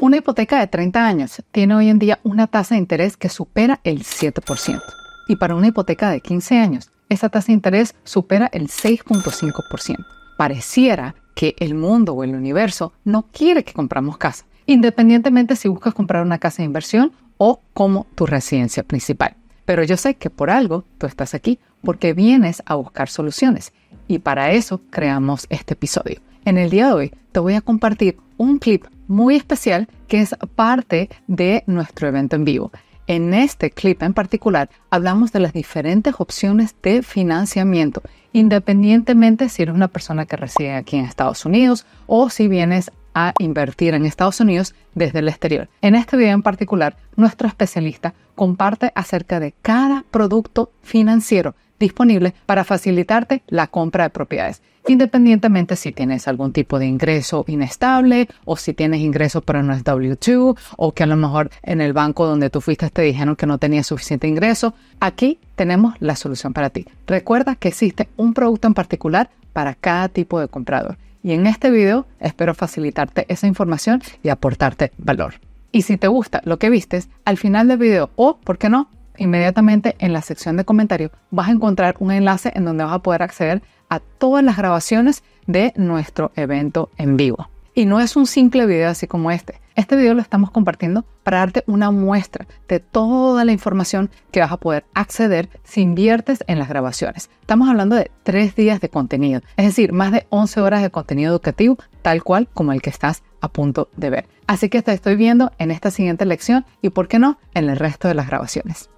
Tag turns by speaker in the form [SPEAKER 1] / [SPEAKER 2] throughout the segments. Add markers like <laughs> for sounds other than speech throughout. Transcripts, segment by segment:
[SPEAKER 1] Una hipoteca de 30 años tiene hoy en día una tasa de interés que supera el 7%. Y para una hipoteca de 15 años, esa tasa de interés supera el 6.5%. Pareciera que el mundo o el universo no quiere que compramos casa, independientemente si buscas comprar una casa de inversión o como tu residencia principal. Pero yo sé que por algo tú estás aquí, porque vienes a buscar soluciones. Y para eso creamos este episodio. En el día de hoy te voy a compartir un clip muy especial que es parte de nuestro evento en vivo. En este clip en particular hablamos de las diferentes opciones de financiamiento, independientemente si eres una persona que reside aquí en Estados Unidos o si vienes a invertir en Estados Unidos desde el exterior. En este video en particular, nuestro especialista comparte acerca de cada producto financiero Disponible para facilitarte la compra de propiedades, independientemente si tienes algún tipo de ingreso inestable o si tienes ingresos pero no es W2 o que a lo mejor en el banco donde tú fuiste te dijeron que no tenías suficiente ingreso. Aquí tenemos la solución para ti. Recuerda que existe un producto en particular para cada tipo de comprador. Y en este video espero facilitarte esa información y aportarte valor. Y si te gusta lo que vistes, al final del video o, por qué no, inmediatamente en la sección de comentarios vas a encontrar un enlace en donde vas a poder acceder a todas las grabaciones de nuestro evento en vivo. Y no es un simple video así como este. Este video lo estamos compartiendo para darte una muestra de toda la información que vas a poder acceder si inviertes en las grabaciones. Estamos hablando de tres días de contenido, es decir, más de 11 horas de contenido educativo, tal cual como el que estás a punto de ver. Así que te estoy viendo en esta siguiente lección y, ¿por qué no?, en el resto de las grabaciones.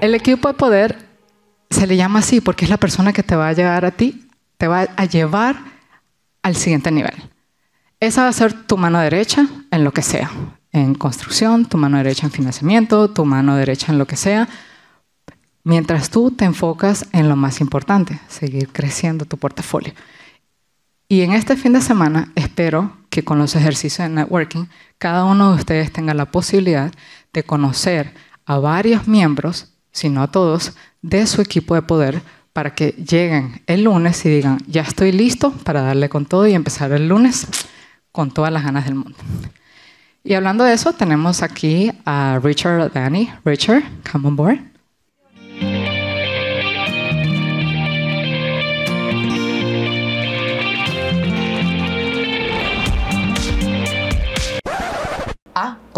[SPEAKER 1] El equipo de poder se le llama así porque es la persona que te va a llevar a ti, te va a llevar al siguiente nivel. Esa va a ser tu mano derecha en lo que sea, en construcción, tu mano derecha en financiamiento, tu mano derecha en lo que sea, mientras tú te enfocas en lo más importante, seguir creciendo tu portafolio. Y en este fin de semana espero que con los ejercicios de networking cada uno de ustedes tenga la posibilidad de conocer a varios miembros, si no a todos, de su equipo de poder para que lleguen el lunes y digan, ya estoy listo para darle con todo y empezar el lunes con todas las ganas del mundo. Y hablando de eso, tenemos aquí a Richard Danny. Richard, come on board.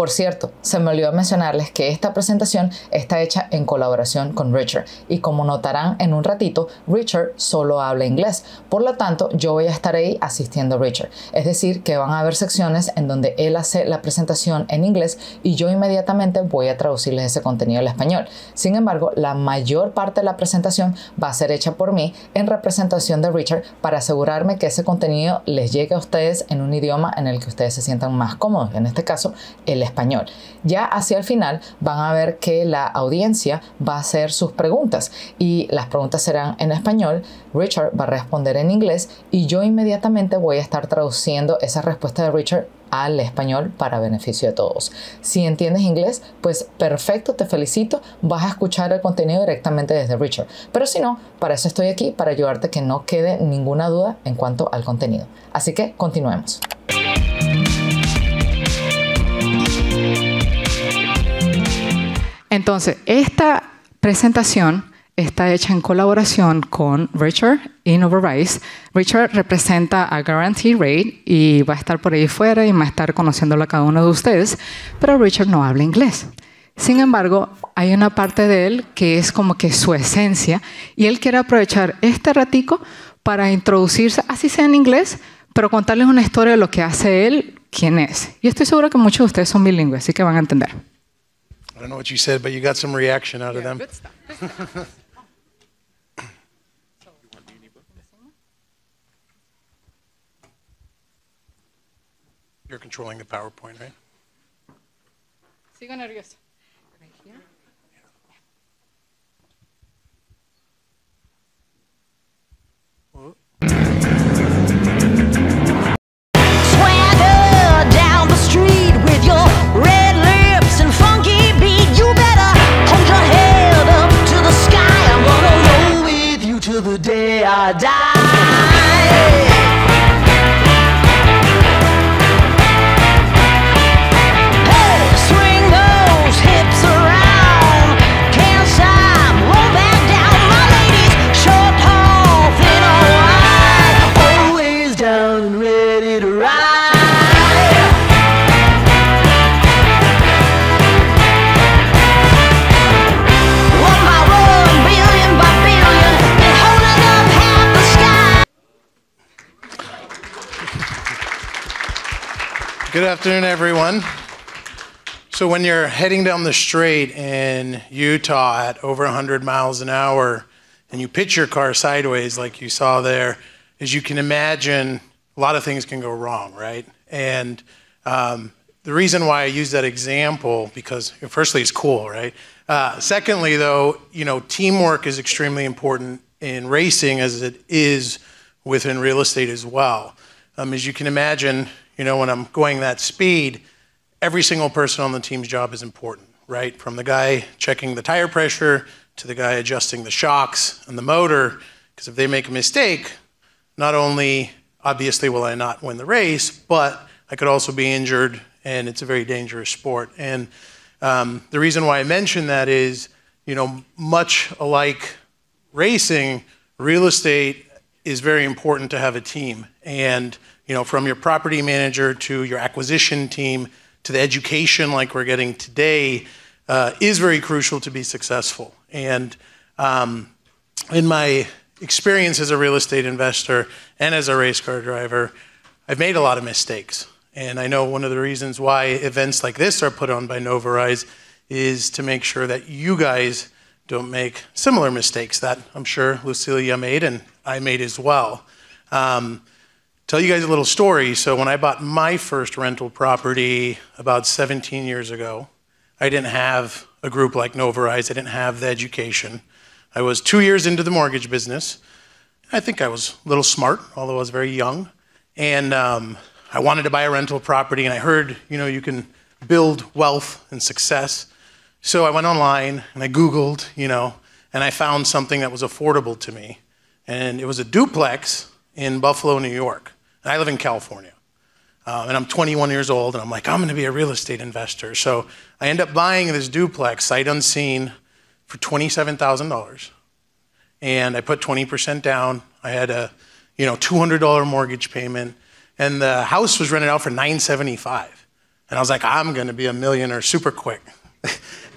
[SPEAKER 1] Por cierto, se me olvidó mencionarles que esta presentación está hecha en colaboración con Richard y como notarán en un ratito, Richard solo habla inglés, por lo tanto yo voy a estar ahí asistiendo a Richard. Es decir, que van a haber secciones en donde él hace la presentación en inglés y yo inmediatamente voy a traducirles ese contenido al español. Sin embargo, la mayor parte de la presentación va a ser hecha por mí en representación de Richard para asegurarme que ese contenido les llegue a ustedes en un idioma en el que ustedes se sientan más cómodos, en este caso el español español. Ya hacia el final van a ver que la audiencia va a hacer sus preguntas y las preguntas serán en español, Richard va a responder en inglés y yo inmediatamente voy a estar traduciendo esa respuesta de Richard al español para beneficio de todos. Si entiendes inglés, pues perfecto, te felicito, vas a escuchar el contenido directamente desde Richard. Pero si no, para eso estoy aquí, para ayudarte que no quede ninguna duda en cuanto al contenido. Así que continuemos. Entonces, esta presentación está hecha en colaboración con Richard Overrise. Richard representa a Guarantee Rate y va a estar por ahí fuera y va a estar conociéndolo a cada uno de ustedes, pero Richard no habla inglés. Sin embargo, hay una parte de él que es como que su esencia y él quiere aprovechar este ratico para introducirse, así sea en inglés, pero contarles una historia de lo que hace él, quién es. Y estoy seguro que muchos de ustedes son bilingües, así que van a entender.
[SPEAKER 2] I don't know what you said, but you got some reaction out yeah, of them. Good stuff. Good stuff. <laughs> You're controlling the PowerPoint, right? Sigo nervioso. Good afternoon, everyone. So, when you're heading down the straight in Utah at over 100 miles an hour and you pitch your car sideways, like you saw there, as you can imagine, a lot of things can go wrong, right? And um, the reason why I use that example, because firstly, it's cool, right? Uh, secondly, though, you know, teamwork is extremely important in racing as it is within real estate as well. Um, as you can imagine, you know, when I'm going that speed, every single person on the team's job is important, right? From the guy checking the tire pressure to the guy adjusting the shocks and the motor, because if they make a mistake, not only obviously will I not win the race, but I could also be injured, and it's a very dangerous sport. And um, the reason why I mention that is, you know, much alike racing, real estate is very important to have a team. And you know, from your property manager to your acquisition team to the education like we're getting today uh, is very crucial to be successful. And um, in my experience as a real estate investor and as a race car driver, I've made a lot of mistakes. And I know one of the reasons why events like this are put on by Novarize is to make sure that you guys don't make similar mistakes that I'm sure Lucilia made and I made as well. Um, tell you guys a little story. So, when I bought my first rental property about 17 years ago, I didn't have a group like Novarize, I didn't have the education. I was two years into the mortgage business. I think I was a little smart, although I was very young. And um, I wanted to buy a rental property, and I heard, you know, you can build wealth and success. So I went online and I Googled, you know, and I found something that was affordable to me. And it was a duplex in Buffalo, New York. And I live in California. Um, and I'm 21 years old, and I'm like, I'm going to be a real estate investor. So I end up buying this duplex, sight unseen, for $27,000. And I put 20% down. I had a, you know, $200 mortgage payment, and the house was rented out for 975. And I was like, I'm going to be a millionaire super quick. <laughs>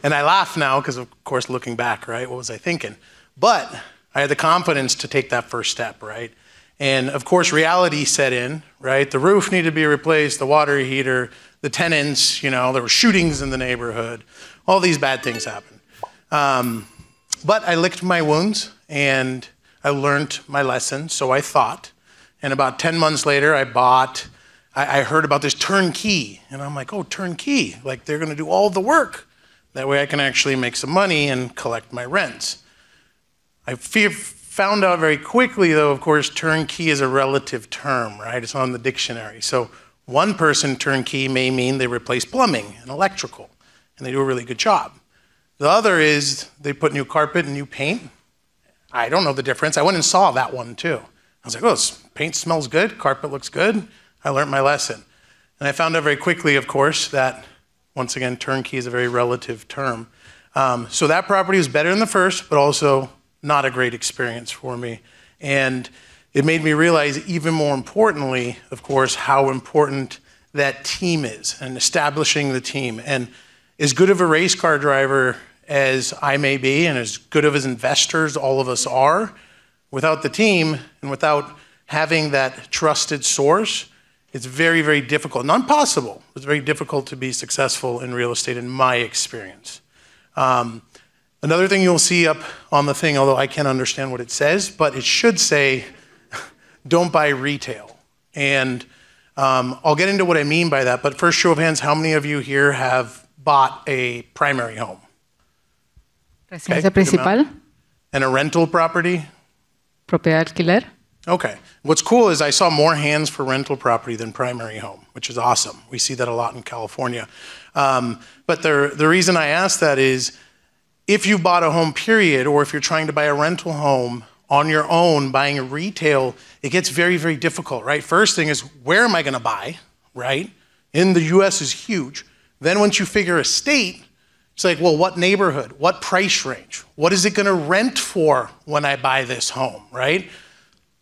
[SPEAKER 2] and I laugh now because, of course, looking back, right? What was I thinking? But I had the confidence to take that first step, right? And of course, reality set in, right? The roof needed to be replaced, the water heater, the tenants, you know, there were shootings in the neighborhood. All these bad things happened. Um, but I licked my wounds and I learned my lesson, so I thought. And about 10 months later, I bought, I, I heard about this turnkey. And I'm like, oh, turnkey. Like, they're going to do all the work. That way I can actually make some money and collect my rents. I fear, Found out very quickly, though, of course, turnkey is a relative term, right? It's on the dictionary. So one person turnkey may mean they replace plumbing and electrical, and they do a really good job. The other is they put new carpet and new paint. I don't know the difference. I went and saw that one too. I was like, oh, this paint smells good, carpet looks good. I learned my lesson. And I found out very quickly, of course, that once again, turnkey is a very relative term. Um, so that property was better than the first, but also not a great experience for me. And it made me realize, even more importantly, of course, how important that team is and establishing the team. And as good of a race car driver as I may be, and as good of as investors all of us are, without the team and without having that trusted source, it's very, very difficult, not impossible, it's very difficult to be successful in real estate in my experience. Um, Another thing you'll see up on the thing, although I can't understand what it says, but it should say, <laughs> don't buy retail. And um, I'll get into what I mean by that, but first, show of hands, how many of you here have bought a primary home?
[SPEAKER 1] Residencia okay, principal.
[SPEAKER 2] And a rental property?
[SPEAKER 1] Propiedad alquiler.
[SPEAKER 2] Okay. What's cool is I saw more hands for rental property than primary home, which is awesome. We see that a lot in California. Um, but the, the reason I ask that is if you bought a home, period, or if you're trying to buy a rental home on your own, buying a retail, it gets very, very difficult, right? First thing is, where am I going to buy, right? In the US is huge. Then once you figure a state, it's like, well, what neighborhood? What price range? What is it going to rent for when I buy this home, right?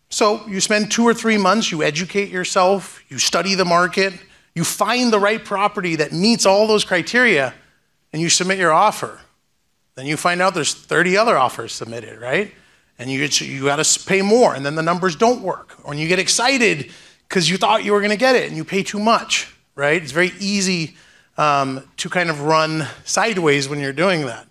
[SPEAKER 2] So you spend two or three months, you educate yourself, you study the market, you find the right property that meets all those criteria, and you submit your offer. Then you find out there's 30 other offers submitted, right? And you, you got to pay more, and then the numbers don't work. Or you get excited because you thought you were going to get it and you pay too much, right? It's very easy um, to kind of run sideways when you're doing that.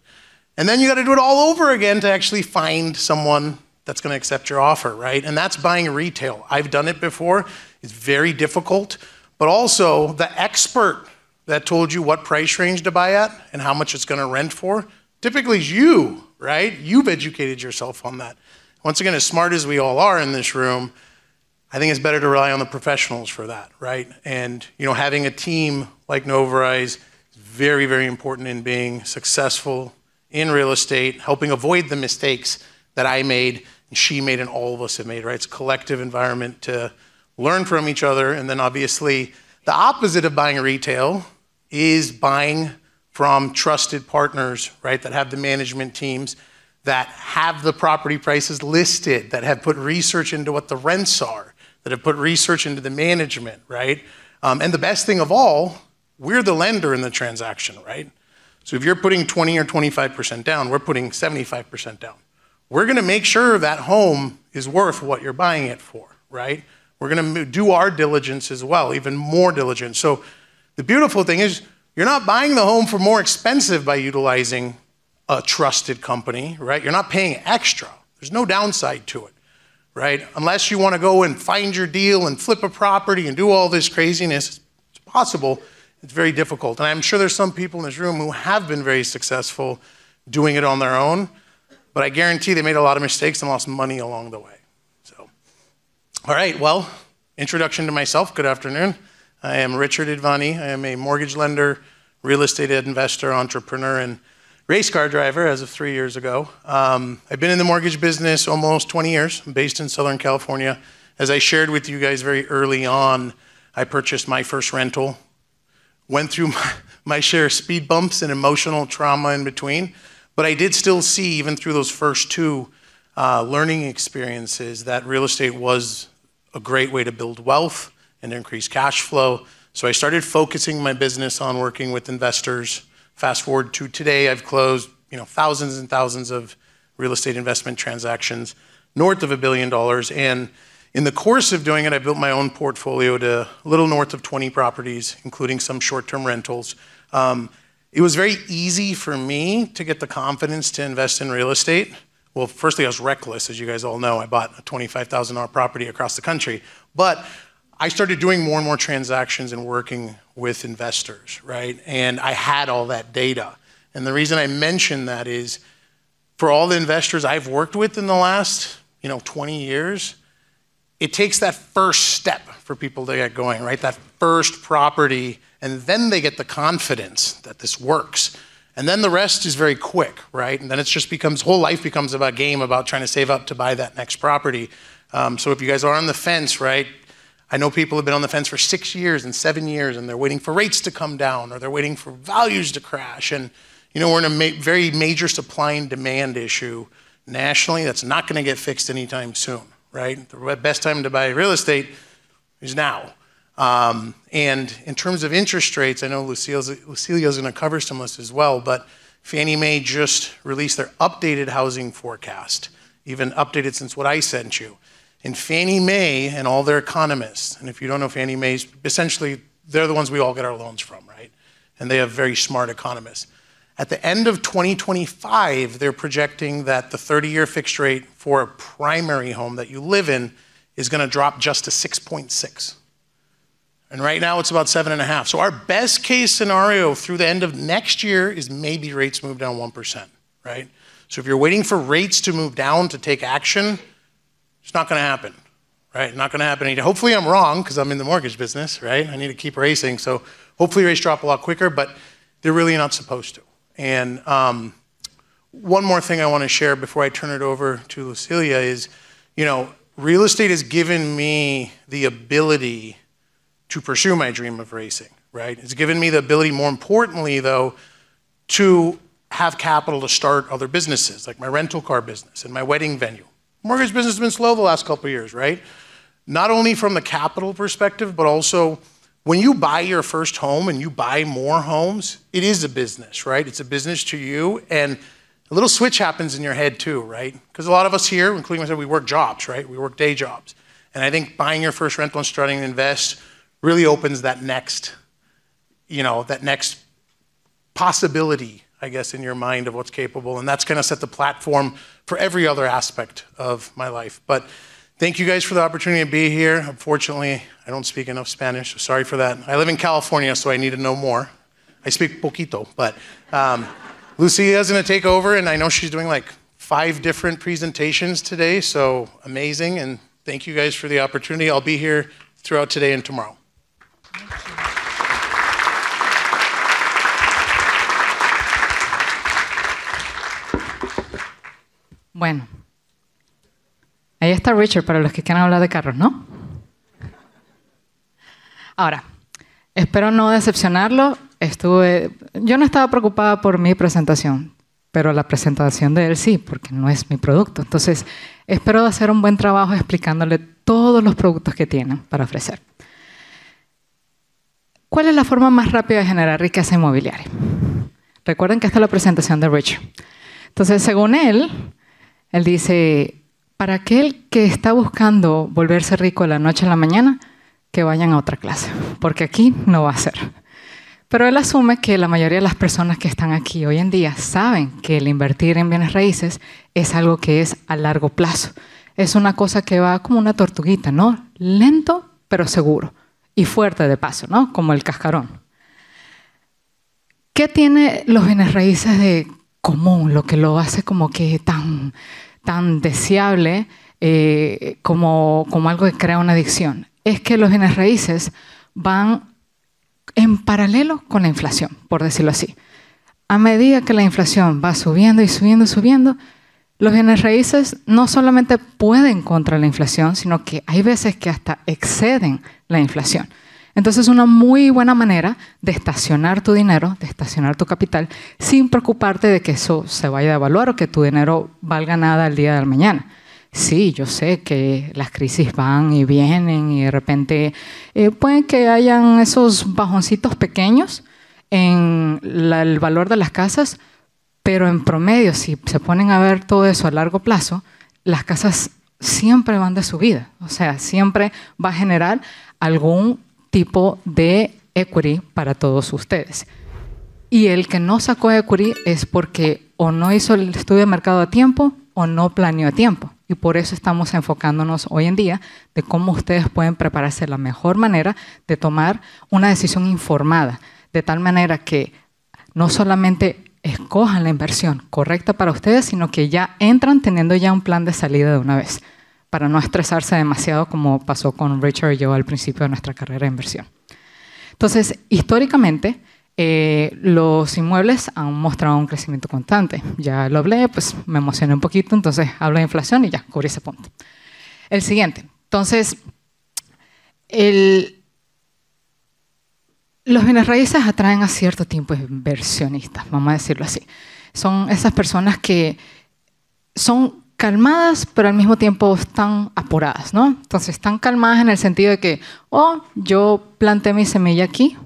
[SPEAKER 2] And then you got to do it all over again to actually find someone that's going to accept your offer, right? And that's buying retail. I've done it before. It's very difficult, but also the expert that told you what price range to buy at and how much it's going to rent for typically is you, right? You've educated yourself on that. Once again, as smart as we all are in this room, I think it's better to rely on the professionals for that, right? And you know, having a team like Novarize is very, very important in being successful in real estate, helping avoid the mistakes that I made and she made and all of us have made, right? It's a collective environment to learn from each other. And then obviously the opposite of buying retail is buying from trusted partners, right, that have the management teams that have the property prices listed, that have put research into what the rents are, that have put research into the management, right? Um, and the best thing of all, we're the lender in the transaction, right? So if you're putting 20 or 25% down, we're putting 75% down. We're gonna make sure that home is worth what you're buying it for, right? We're gonna do our diligence as well, even more diligence. So the beautiful thing is, you're not buying the home for more expensive by utilizing a trusted company, right? You're not paying extra. There's no downside to it, right? Unless you want to go and find your deal and flip a property and do all this craziness, it's possible. It's very difficult. And I'm sure there's some people in this room who have been very successful doing it on their own, but I guarantee they made a lot of mistakes and lost money along the way. So, all right, well, introduction to myself. Good afternoon. I am Richard Advani. I am a mortgage lender, real estate investor, entrepreneur, and race car driver as of three years ago. Um, I've been in the mortgage business almost 20 years. I'm based in Southern California. As I shared with you guys very early on, I purchased my first rental, went through <laughs> my, my share of speed bumps and emotional trauma in between, but I did still see, even through those first two uh, learning experiences, that real estate was a great way to build wealth and increase cash flow. So I started focusing my business on working with investors. Fast forward to today, I've closed you know thousands and thousands of real estate investment transactions, north of a billion dollars. And in the course of doing it, I built my own portfolio to a little north of 20 properties, including some short-term rentals. Um, it was very easy for me to get the confidence to invest in real estate. Well, firstly, I was reckless, as you guys all know. I bought a $25,000 property across the country, but I started doing more and more transactions and working with investors, right? And I had all that data. And the reason I mention that is for all the investors I've worked with in the last, you know, 20 years, it takes that first step for people to get going, right? That first property, and then they get the confidence that this works. And then the rest is very quick, right? And then it just becomes, whole life becomes about game, about trying to save up to buy that next property. Um, so if you guys are on the fence, right, I know people have been on the fence for six years and seven years, and they're waiting for rates to come down or they're waiting for values to crash. And, you know, we're in a ma- very major supply and demand issue nationally that's not going to get fixed anytime soon, right? The best time to buy real estate is now. Um, and in terms of interest rates, I know Lucilia Lucille's going to cover some of this as well, but Fannie Mae just released their updated housing forecast, even updated since what I sent you and Fannie Mae and all their economists. And if you don't know Fannie Mae's, essentially they're the ones we all get our loans from, right? And they have very smart economists. At the end of 2025, they're projecting that the 30 year fixed rate for a primary home that you live in is going to drop just to 6.6. And right now it's about 7.5. So our best case scenario through the end of next year is maybe rates move down 1%, right? So if you're waiting for rates to move down to take action, it's not going to happen, right? Not going to happen. Hopefully, I'm wrong because I'm in the mortgage business, right? I need to keep racing. So hopefully, rates drop a lot quicker, but they're really not supposed to. And um, one more thing I want to share before I turn it over to Lucilia is, you know, real estate has given me the ability to pursue my dream of racing, right? It's given me the ability, more importantly, though, to have capital to start other businesses, like my rental car business and my wedding venue, Mortgage business has been slow the last couple years, right? Not only from the capital perspective, but also when you buy your first home and you buy more homes, it is a business, right? It's a business to you. And a little switch happens in your head too, right? Because a lot of us here, including myself, we work jobs, right? We work day jobs. And I think buying your first rental and starting to invest really opens that next, you know, that next possibility I guess, in your mind of what's capable. And that's going to set the platform for every other aspect of my life. But thank you guys for the opportunity to be here. Unfortunately, I don't speak enough Spanish, so sorry for that. I live in California, so I need to know more. I speak poquito, but um, <laughs> Lucia is going to take over, and I know she's doing like five different presentations today, so amazing. And thank you guys for the opportunity. I'll be here throughout today and tomorrow.
[SPEAKER 1] Bueno, ahí está Richard para los que quieran hablar de carros, ¿no? Ahora, espero no decepcionarlo. Estuve, yo no estaba preocupada por mi presentación, pero la presentación de él sí, porque no es mi producto. Entonces, espero hacer un buen trabajo explicándole todos los productos que tienen para ofrecer. ¿Cuál es la forma más rápida de generar riqueza inmobiliaria? Recuerden que esta es la presentación de Richard. Entonces, según él, él dice, para aquel que está buscando volverse rico de la noche a la mañana, que vayan a otra clase, porque aquí no va a ser. Pero él asume que la mayoría de las personas que están aquí hoy en día saben que el invertir en bienes raíces es algo que es a largo plazo. Es una cosa que va como una tortuguita, ¿no? Lento, pero seguro. Y fuerte de paso, ¿no? Como el cascarón. ¿Qué tiene los bienes raíces de común, lo que lo hace como que tan, tan deseable eh, como, como algo que crea una adicción, es que los bienes raíces van en paralelo con la inflación, por decirlo así. A medida que la inflación va subiendo y subiendo y subiendo, los bienes raíces no solamente pueden contra la inflación, sino que hay veces que hasta exceden la inflación. Entonces, es una muy buena manera de estacionar tu dinero, de estacionar tu capital, sin preocuparte de que eso se vaya a evaluar o que tu dinero valga nada el día de mañana. Sí, yo sé que las crisis van y vienen y de repente eh, pueden que hayan esos bajoncitos pequeños en el valor de las casas, pero en promedio, si se ponen a ver todo eso a largo plazo, las casas siempre van de subida, o sea, siempre va a generar algún tipo de equity para todos ustedes. Y el que no sacó equity es porque o no hizo el estudio de mercado a tiempo o no planeó a tiempo. Y por eso estamos enfocándonos hoy en día de cómo ustedes pueden prepararse la mejor manera de tomar una decisión informada, de tal manera que no solamente escojan la inversión correcta para ustedes, sino que ya entran teniendo ya un plan de salida de una vez para no estresarse demasiado como pasó con Richard y yo al principio de nuestra carrera de inversión. Entonces, históricamente, eh, los inmuebles han mostrado un crecimiento constante. Ya lo hablé, pues me emocioné un poquito, entonces hablo de inflación y ya, cubrí ese punto. El siguiente. Entonces, los bienes raíces atraen a cierto tipo de inversionistas, vamos a decirlo así. Son esas personas que son calmadas, pero al mismo tiempo están apuradas, ¿no? Entonces están calmadas en el sentido de que, oh, yo planté mi semilla aquí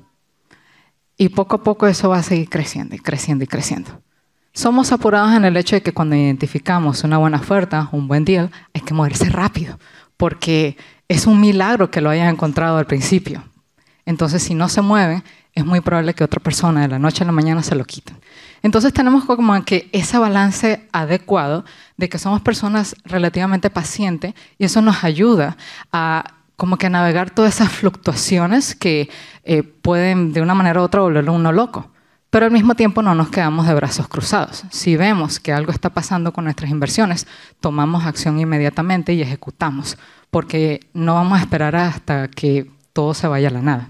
[SPEAKER 1] y poco a poco eso va a seguir creciendo y creciendo y creciendo. Somos apurados en el hecho de que cuando identificamos una buena oferta, un buen deal, hay que moverse rápido, porque es un milagro que lo hayan encontrado al principio. Entonces, si no se mueven, es muy probable que otra persona de la noche a la mañana se lo quiten. Entonces, tenemos como que ese balance adecuado de que somos personas relativamente pacientes y eso nos ayuda a como que navegar todas esas fluctuaciones que eh, pueden de una manera u otra volverlo uno loco. Pero al mismo tiempo no nos quedamos de brazos cruzados. Si vemos que algo está pasando con nuestras inversiones, tomamos acción inmediatamente y ejecutamos, porque no vamos a esperar hasta que todo se vaya a la nada.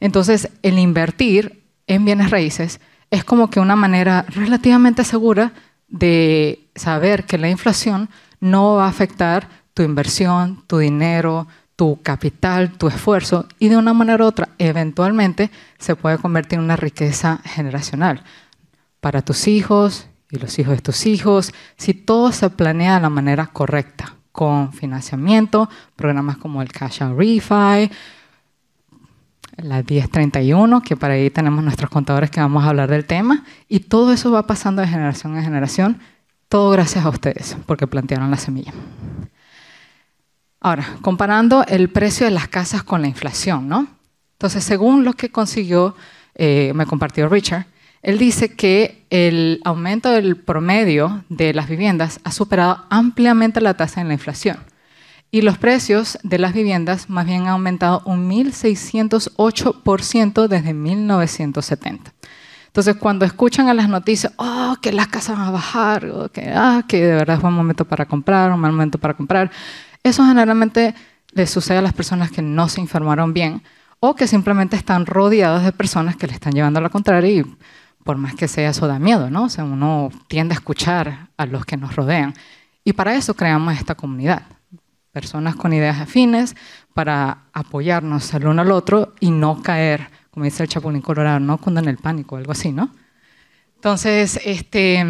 [SPEAKER 1] Entonces, el invertir en bienes raíces es como que una manera relativamente segura de saber que la inflación no va a afectar tu inversión, tu dinero, tu capital, tu esfuerzo, y de una manera u otra, eventualmente, se puede convertir en una riqueza generacional para tus hijos y los hijos de tus hijos, si todo se planea de la manera correcta, con financiamiento, programas como el Cash and Refi, las 10.31, que para ahí tenemos nuestros contadores que vamos a hablar del tema, y todo eso va pasando de generación en generación, todo gracias a ustedes, porque plantearon la semilla. Ahora, comparando el precio de las casas con la inflación, ¿no? Entonces, según lo que consiguió, eh, me compartió Richard, él dice que el aumento del promedio de las viviendas ha superado ampliamente la tasa de la inflación y los precios de las viviendas más bien han aumentado un 1.608% desde 1970. Entonces, cuando escuchan a las noticias, oh, que las casas van a bajar, que, ah, que de verdad es buen momento para comprar, un mal momento para comprar, eso generalmente le sucede a las personas que no se informaron bien o que simplemente están rodeadas de personas que le están llevando a la contraria y por más que sea eso da miedo, ¿no? O sea, uno tiende a escuchar a los que nos rodean. Y para eso creamos esta comunidad personas con ideas afines para apoyarnos el uno al otro y no caer, como dice el Chapulín Colorado, no en el pánico, o algo así, ¿no? Entonces, este,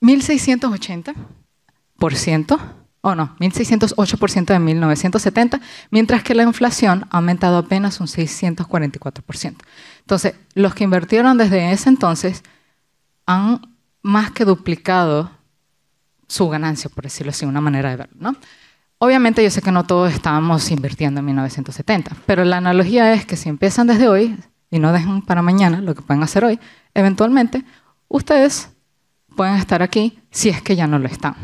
[SPEAKER 1] 1680%, o no, 1608% de 1970, mientras que la inflación ha aumentado apenas un 644%. Entonces, los que invirtieron desde ese entonces han más que duplicado su ganancia, por decirlo así, una manera de verlo. ¿no? Obviamente yo sé que no todos estábamos invirtiendo en 1970, pero la analogía es que si empiezan desde hoy y no dejan para mañana lo que pueden hacer hoy, eventualmente ustedes pueden estar aquí si es que ya no lo están.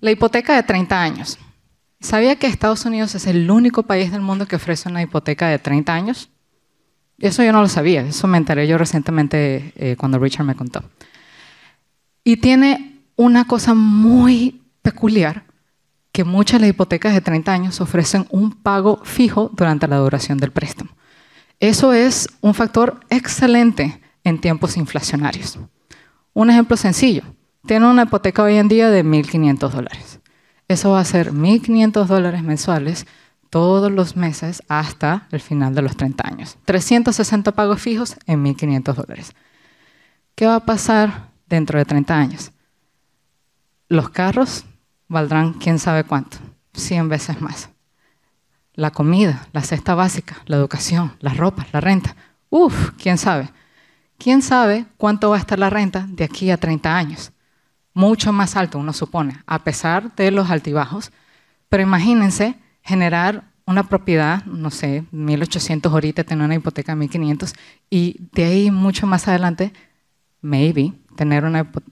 [SPEAKER 1] La hipoteca de 30 años. ¿Sabía que Estados Unidos es el único país del mundo que ofrece una hipoteca de 30 años? Eso yo no lo sabía, eso me enteré yo recientemente eh, cuando Richard me contó. Y tiene una cosa muy peculiar, que muchas las hipotecas de 30 años ofrecen un pago fijo durante la duración del préstamo. Eso es un factor excelente en tiempos inflacionarios. Un ejemplo sencillo, tiene una hipoteca hoy en día de 1.500 dólares. Eso va a ser 1.500 dólares mensuales todos los meses hasta el final de los 30 años. 360 pagos fijos en 1.500 dólares. ¿Qué va a pasar dentro de 30 años. Los carros valdrán quién sabe cuánto, 100 veces más. La comida, la cesta básica, la educación, las ropas, la renta. Uf, quién sabe. ¿Quién sabe cuánto va a estar la renta de aquí a 30 años? Mucho más alto, uno supone, a pesar de los altibajos. Pero imagínense generar una propiedad, no sé, 1.800 ahorita, tener una hipoteca de 1.500, y de ahí mucho más adelante, maybe, tener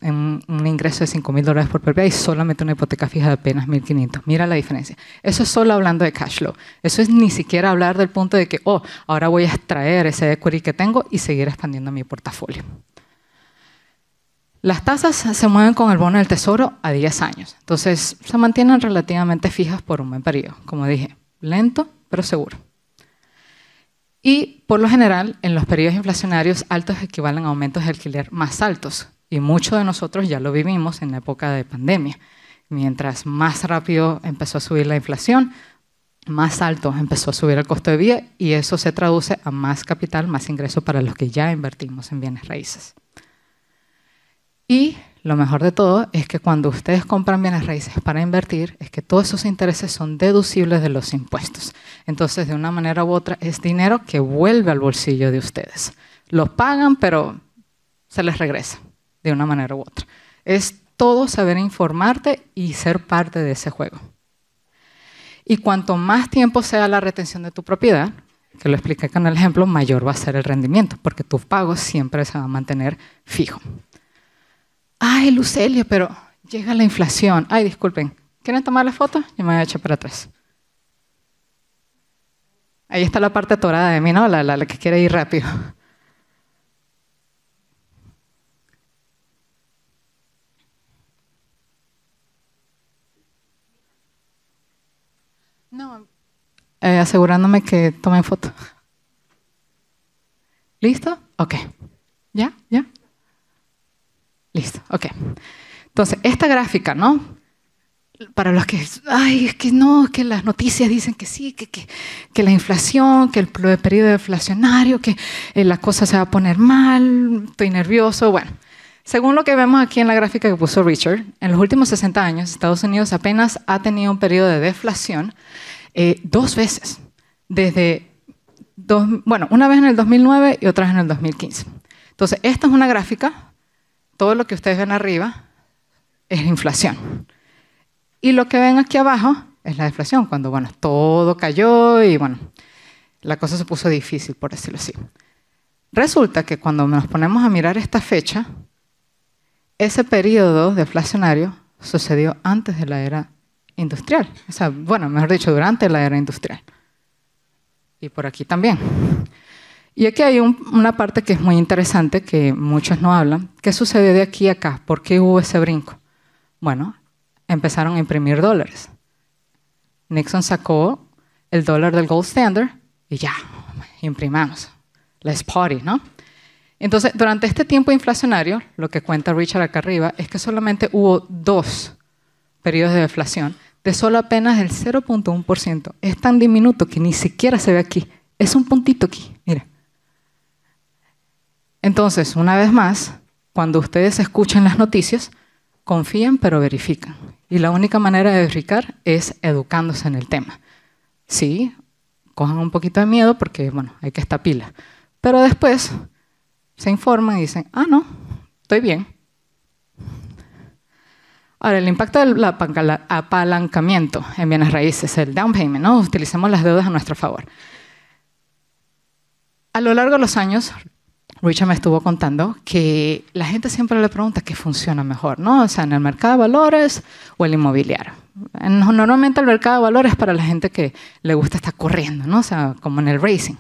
[SPEAKER 1] em, un, ingreso de 5 mil dólares por propiedad y solamente una hipoteca fija de apenas 1.500. Mira la diferencia. Eso es solo hablando de cash flow. Eso es ni siquiera hablar del punto de que, oh, ahora voy a extraer ese equity que tengo y seguir expandiendo mi portafolio. Las tasas se mueven con el bono del tesoro a 10 años. Entonces, se mantienen relativamente fijas por un buen periodo. Como dije, lento, pero seguro. Y por lo general, en los periodos inflacionarios altos equivalen a aumentos de alquiler más altos, y muchos de nosotros ya lo vivimos en la época de pandemia. Mientras más rápido empezó a subir la inflación, más alto empezó a subir el costo de vida y eso se traduce a más capital, más ingresos para los que ya invertimos en bienes raíces. Y lo mejor de todo es que cuando ustedes compran bienes raíces para invertir, es que todos esos intereses son deducibles de los impuestos. Entonces, de una manera u otra, es dinero que vuelve al bolsillo de ustedes. Los pagan, pero se les regresa de una manera u otra. Es todo saber informarte y ser parte de ese juego. Y cuanto más tiempo sea la retención de tu propiedad, que lo expliqué con el ejemplo, mayor va a ser el rendimiento, porque tus pagos siempre se van a mantener fijo. Ay, Lucelia, pero llega la inflación. Ay, disculpen, ¿quieren tomar la foto? Yo me voy a echar para atrás. Ahí está la parte atorada de mí, ¿no? la que quiere ir rápido. No, eh, asegurándome que tomen foto. ¿Listo? Ok. ¿Ya? ¿Ya? Listo, ok. Entonces, esta gráfica, ¿no? Para los que, ay, es que no, que las noticias dicen que sí, que, la inflación, que el periodo deflacionario, que eh, la cosa se va a poner mal, estoy nervioso, bueno. Según lo que vemos aquí en la gráfica que puso Richard, en los últimos 60 años Estados Unidos apenas ha tenido un periodo de deflación eh, dos veces, desde dos, bueno, una vez en el 2009 y otra vez en el 2015. Entonces, esta es una gráfica, todo lo que ustedes ven arriba es inflación. Y lo que ven aquí abajo es la deflación, cuando bueno, todo cayó y bueno, la cosa se puso difícil, por decirlo así. Resulta que cuando nos ponemos a mirar esta fecha, ese periodo deflacionario sucedió antes de la era industrial. O sea, bueno, mejor dicho, durante la era industrial. Y por aquí también. Y aquí hay una parte que es muy interesante, que muchos no hablan. ¿Qué sucedió de aquí a acá? ¿Por qué hubo ese brinco? Bueno, empezaron a imprimir dólares. Nixon sacó el dólar del gold standard y ya, imprimamos. Let's party, ¿no? Entonces, durante este tiempo inflacionario, lo que cuenta Richard acá arriba, es que solamente hubo dos periodos de deflación de solo apenas el 0.1%. Es tan diminuto que ni siquiera se ve aquí. Es un puntito aquí, mira. Entonces, una vez más, cuando ustedes escuchen las noticias, confíen pero verifican. Y la única manera de verificar es educándose en el tema. Sí, cojan un poquito de miedo porque, bueno, hay que estar pila. Pero después, se informan y dicen, ah, no, estoy bien. Ahora, el impacto del apalancamiento en bienes raíces, el down payment, ¿no? utilicemos las deudas a nuestro favor. A lo largo de los años, Richard me estuvo contando que la gente siempre le pregunta qué funciona mejor, ¿no? O sea, en el mercado de valores o el inmobiliario. Normalmente el mercado de valores es para la gente que le gusta estar corriendo, ¿no? O sea, como en el racing.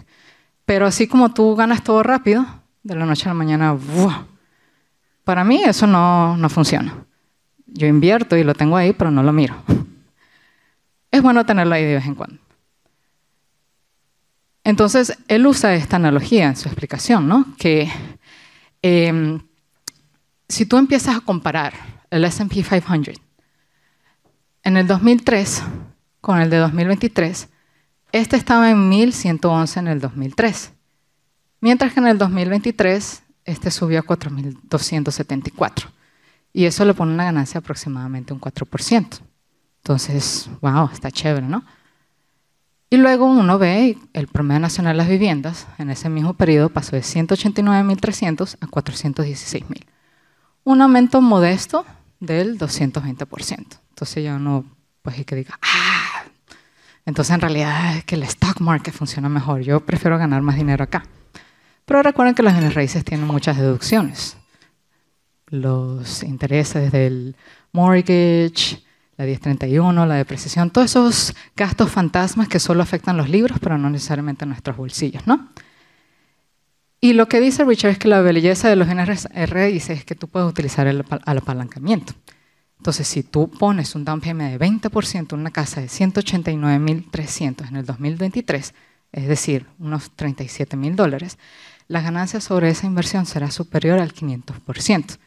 [SPEAKER 1] Pero así como tú ganas todo rápido, de la noche a la mañana, para mí eso no, funciona. Yo invierto y lo tengo ahí, pero no lo miro. Es bueno tenerlo ahí de vez en cuando. Entonces, él usa esta analogía en su explicación, ¿no? Que em, si tú empiezas a comparar el SP 500 en el 2003 con el de 2023, este estaba en 1111 en el 2003 mientras que en el 2023 este subió a 4.274. Y eso le pone una ganancia aproximadamente un 4%. Entonces, wow, está chévere, ¿no? Y luego uno ve el promedio nacional de las viviendas, en ese mismo periodo pasó de 189.300 a 416.000. Un aumento modesto del 220%. Entonces ya uno, pues, hay que diga, ¡ah! Entonces en realidad es que el stock market funciona mejor. Yo prefiero ganar más dinero acá. Pero recuerden que las bienes raíces tienen muchas deducciones. Los intereses del mortgage, la 1031, la depreciación, todos esos gastos fantasmas que solo afectan los libros, pero no necesariamente nuestros bolsillos, ¿no? Y lo que dice Richard es que la belleza de los bienes eh, raíces es que tú puedes utilizar el apalancamiento. Entonces, si tú pones un down payment de 20% en una casa de 189.300 en el 2023, es decir, unos 37.000 dólares, la ganancia sobre esa inversión será superior al 500%.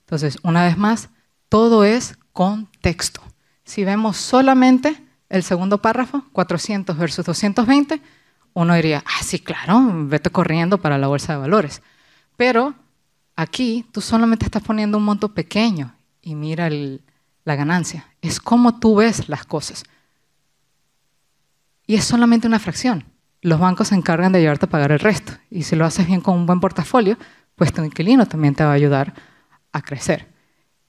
[SPEAKER 1] Entonces, una vez más, todo es contexto. Si vemos solamente el segundo párrafo, 400 versus 220, uno diría, ah, sí, claro, vete corriendo para la bolsa de valores. Pero aquí tú solamente estás poniendo un monto pequeño y mira la ganancia. Es como tú ves las cosas. Y es solamente una fracción los bancos se encargan de llevarte a pagar el resto. Y si lo haces bien con un buen portafolio, pues tu inquilino también te va a ayudar a crecer.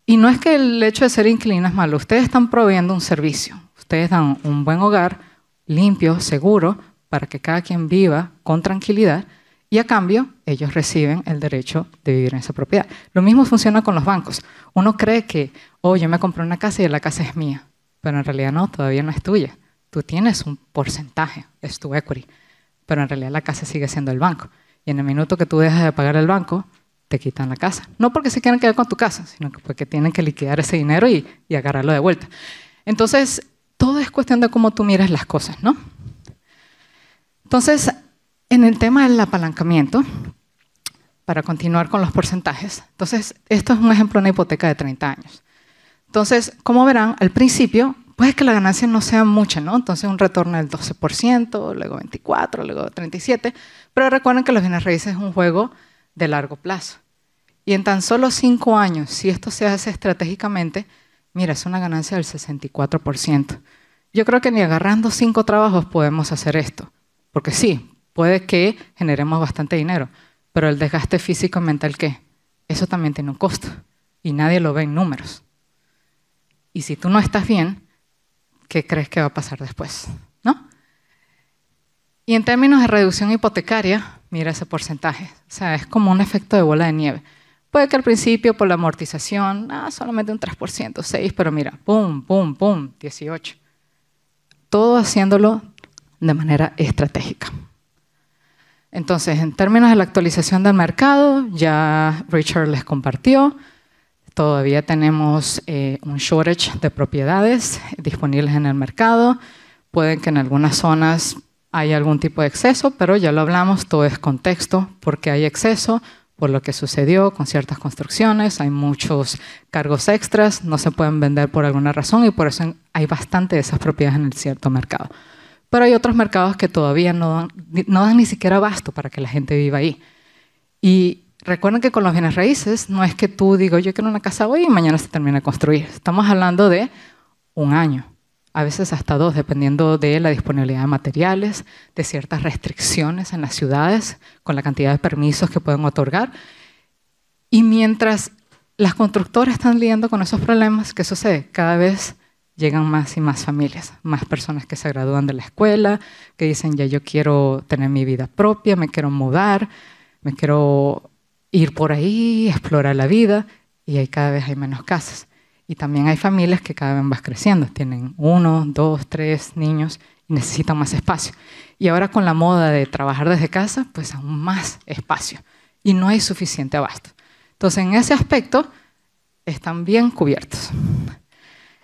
[SPEAKER 1] Y no es que el hecho de ser inquilino es malo, ustedes están proveyendo un servicio, ustedes dan un buen hogar, limpio, seguro, para que cada quien viva con tranquilidad y a cambio ellos reciben el derecho de vivir en esa propiedad. Lo mismo funciona con los bancos. Uno cree que, oh, yo me compré una casa y la casa es mía, pero en realidad no, todavía no es tuya. Tú tienes un porcentaje, es tu equity pero en realidad la casa sigue siendo el banco. Y en el minuto que tú dejas de pagar el banco, te quitan la casa. No porque se quieran quedar con tu casa, sino porque tienen que liquidar ese dinero y, y agarrarlo de vuelta. Entonces, todo es cuestión de cómo tú miras las cosas, ¿no? Entonces, en el tema del apalancamiento, para continuar con los porcentajes, entonces, esto es un ejemplo de una hipoteca de 30 años. Entonces, como verán, al principio puede que la ganancia no sea mucha, ¿no? Entonces un retorno del 12%, luego 24, luego 37, pero recuerden que los bienes raíces es un juego de largo plazo. Y en tan solo cinco años, si esto se hace estratégicamente, mira, es una ganancia del 64%. Yo creo que ni agarrando cinco trabajos podemos hacer esto, porque sí, puede que generemos bastante dinero, pero el desgaste físico y mental ¿qué? eso también tiene un costo y nadie lo ve en números. Y si tú no estás bien, qué crees que va a pasar después, ¿no? Y en términos de reducción hipotecaria, mira ese porcentaje. O sea, es como un efecto de bola de nieve. Puede que al principio por la amortización, ah, solamente un 3%, 6%, pero mira, pum, pum, pum, 18%. Todo haciéndolo de manera estratégica. Entonces, en términos de la actualización del mercado, ya Richard les compartió, todavía tenemos eh, un shortage de propiedades disponibles en el mercado. Pueden que en algunas zonas haya algún tipo de exceso, pero ya lo hablamos, todo es contexto, porque hay exceso por lo que sucedió con ciertas construcciones, hay muchos cargos extras, no se pueden vender por alguna razón y por eso hay bastante de esas propiedades en el cierto mercado. Pero hay otros mercados que todavía no dan, no dan ni siquiera abasto para que la gente viva ahí. Y Recuerden que con los bienes raíces no es que tú digas yo quiero una casa hoy y mañana se termina de construir. Estamos hablando de un año, a veces hasta dos, dependiendo de la disponibilidad de materiales, de ciertas restricciones en las ciudades, con la cantidad de permisos que pueden otorgar. Y mientras las constructoras están lidiando con esos problemas, ¿qué sucede? Cada vez llegan más y más familias, más personas que se gradúan de la escuela, que dicen ya yo quiero tener mi vida propia, me quiero mudar, me quiero ir por ahí, explorar la vida, y ahí cada vez hay menos casas. Y también hay familias que cada vez más creciendo, tienen uno, dos, tres niños y necesitan más espacio. Y ahora con la moda de trabajar desde casa, pues aún más espacio. Y no hay suficiente abasto. Entonces, en ese aspecto, están bien cubiertos.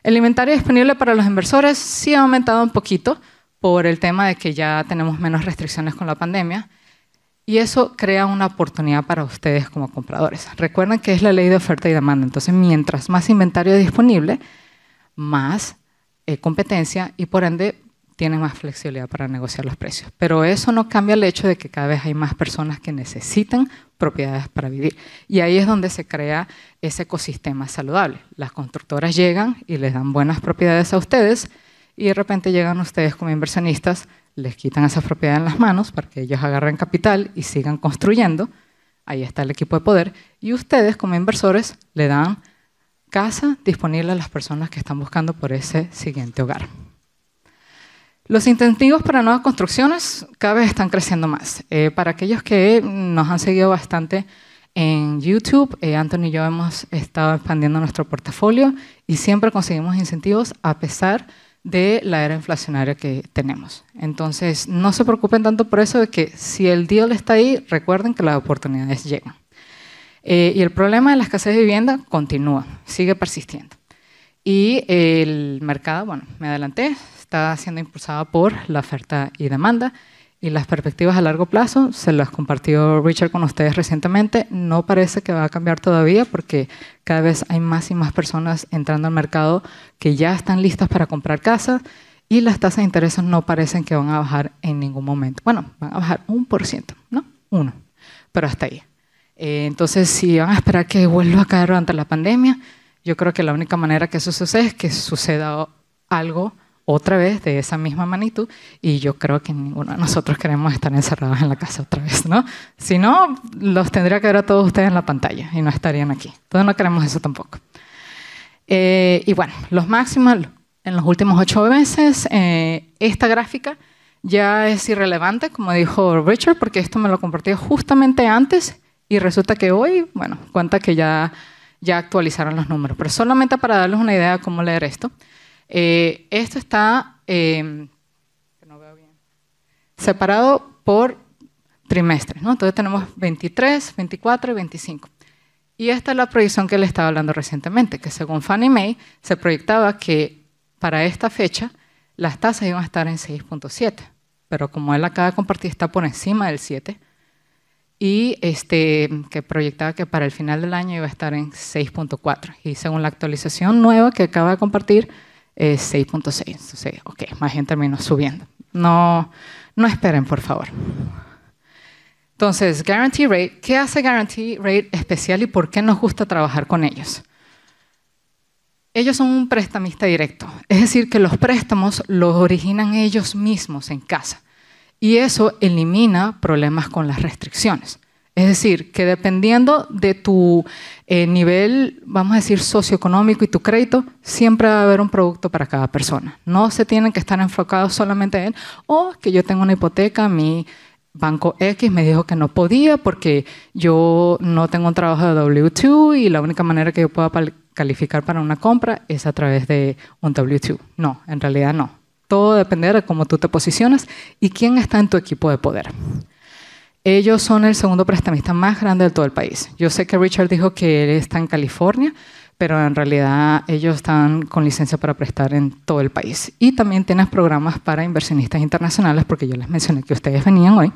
[SPEAKER 1] El inventario disponible para los inversores sí ha aumentado un poquito por el tema de que ya tenemos menos restricciones con la pandemia y eso crea una oportunidad para ustedes como compradores. Recuerden que es la ley de oferta y demanda. Entonces, mientras más inventario disponible, más eh, competencia y por ende tienen más flexibilidad para negociar los precios. Pero eso no cambia el hecho de que cada vez hay más personas que necesitan propiedades para vivir. Y ahí es donde se crea ese ecosistema saludable. Las constructoras llegan y les dan buenas propiedades a ustedes y de repente llegan ustedes como inversionistas les quitan esa propiedad en las manos para que ellos agarren capital y sigan construyendo. Ahí está el equipo de poder. Y ustedes, como inversores, le dan casa disponible a las personas que están buscando por ese siguiente hogar. Los incentivos para nuevas construcciones cada vez están creciendo más. Eh, para aquellos que nos han seguido bastante en YouTube, eh, Anthony y yo hemos estado expandiendo nuestro portafolio y siempre conseguimos incentivos a pesar de de la era inflacionaria que tenemos. Entonces, no se preocupen tanto por eso de que si el deal está ahí, recuerden que las oportunidades llegan. Eh, y el problema de la escasez de vivienda continúa, sigue persistiendo. Y eh, el mercado, bueno, me adelanté, está siendo impulsado por la oferta y demanda y las perspectivas a largo plazo, se las compartió Richard con ustedes recientemente, no parece que va a cambiar todavía porque cada vez hay más y más personas entrando al mercado que ya están listas para comprar casas y las tasas de interés no parecen que van a bajar en ningún momento. Bueno, van a bajar un por ciento, ¿no? Uno, pero hasta ahí. Eh, entonces, si van a esperar que vuelva a caer durante la pandemia, yo creo que la única manera que eso suceda es que suceda algo otra vez de esa misma magnitud y yo creo que ninguno de nosotros queremos estar encerrados en la casa otra vez, ¿no? Si no, los tendría que ver a todos ustedes en la pantalla y no estarían aquí. Entonces no queremos eso tampoco. Eh, y bueno, los máximos en los últimos ocho meses, eh, esta gráfica ya es irrelevante, como dijo Richard, porque esto me lo compartió justamente antes y resulta que hoy, bueno, cuenta que ya, ya actualizaron los números. Pero solamente para darles una idea de cómo leer esto. Eh, esto está em, separado por trimestres, ¿no? Entonces tenemos 23, 24 y 25. Y esta es la proyección que le estaba hablando recientemente, que según Fannie Mae se proyectaba que para esta fecha las tasas iban a estar en 6.7, pero como él acaba de compartir está por encima del 7 y este que proyectaba que para el final del año iba a estar en 6.4 y según la actualización nueva que acaba de compartir es 6.6. Entonces, ok, más bien terminó subiendo. No, no esperen, por favor. Entonces, Guarantee Rate, ¿qué hace Guarantee Rate especial y por qué nos gusta trabajar con ellos? Ellos son un prestamista directo, es decir, que los préstamos los originan ellos mismos en casa y eso elimina problemas con las restricciones. Es decir, que dependiendo de tu eh, nivel, vamos a decir, socioeconómico y tu crédito, siempre va a haber un producto para cada persona. No se tienen que estar enfocados solamente en, oh, que yo tengo una hipoteca, mi banco X me dijo que no podía porque yo no tengo un trabajo de W2 y la única manera que yo pueda calificar para una compra es a través de un W2. No, en realidad no. Todo depende de cómo tú te posicionas y quién está en tu equipo de poder. Ellos son el segundo prestamista más grande de todo el país. Yo sé que Richard dijo que él está en California, pero en realidad ellos están con licencia para prestar en todo el país. Y también tienes programas para inversionistas internacionales, porque yo les mencioné que ustedes venían hoy.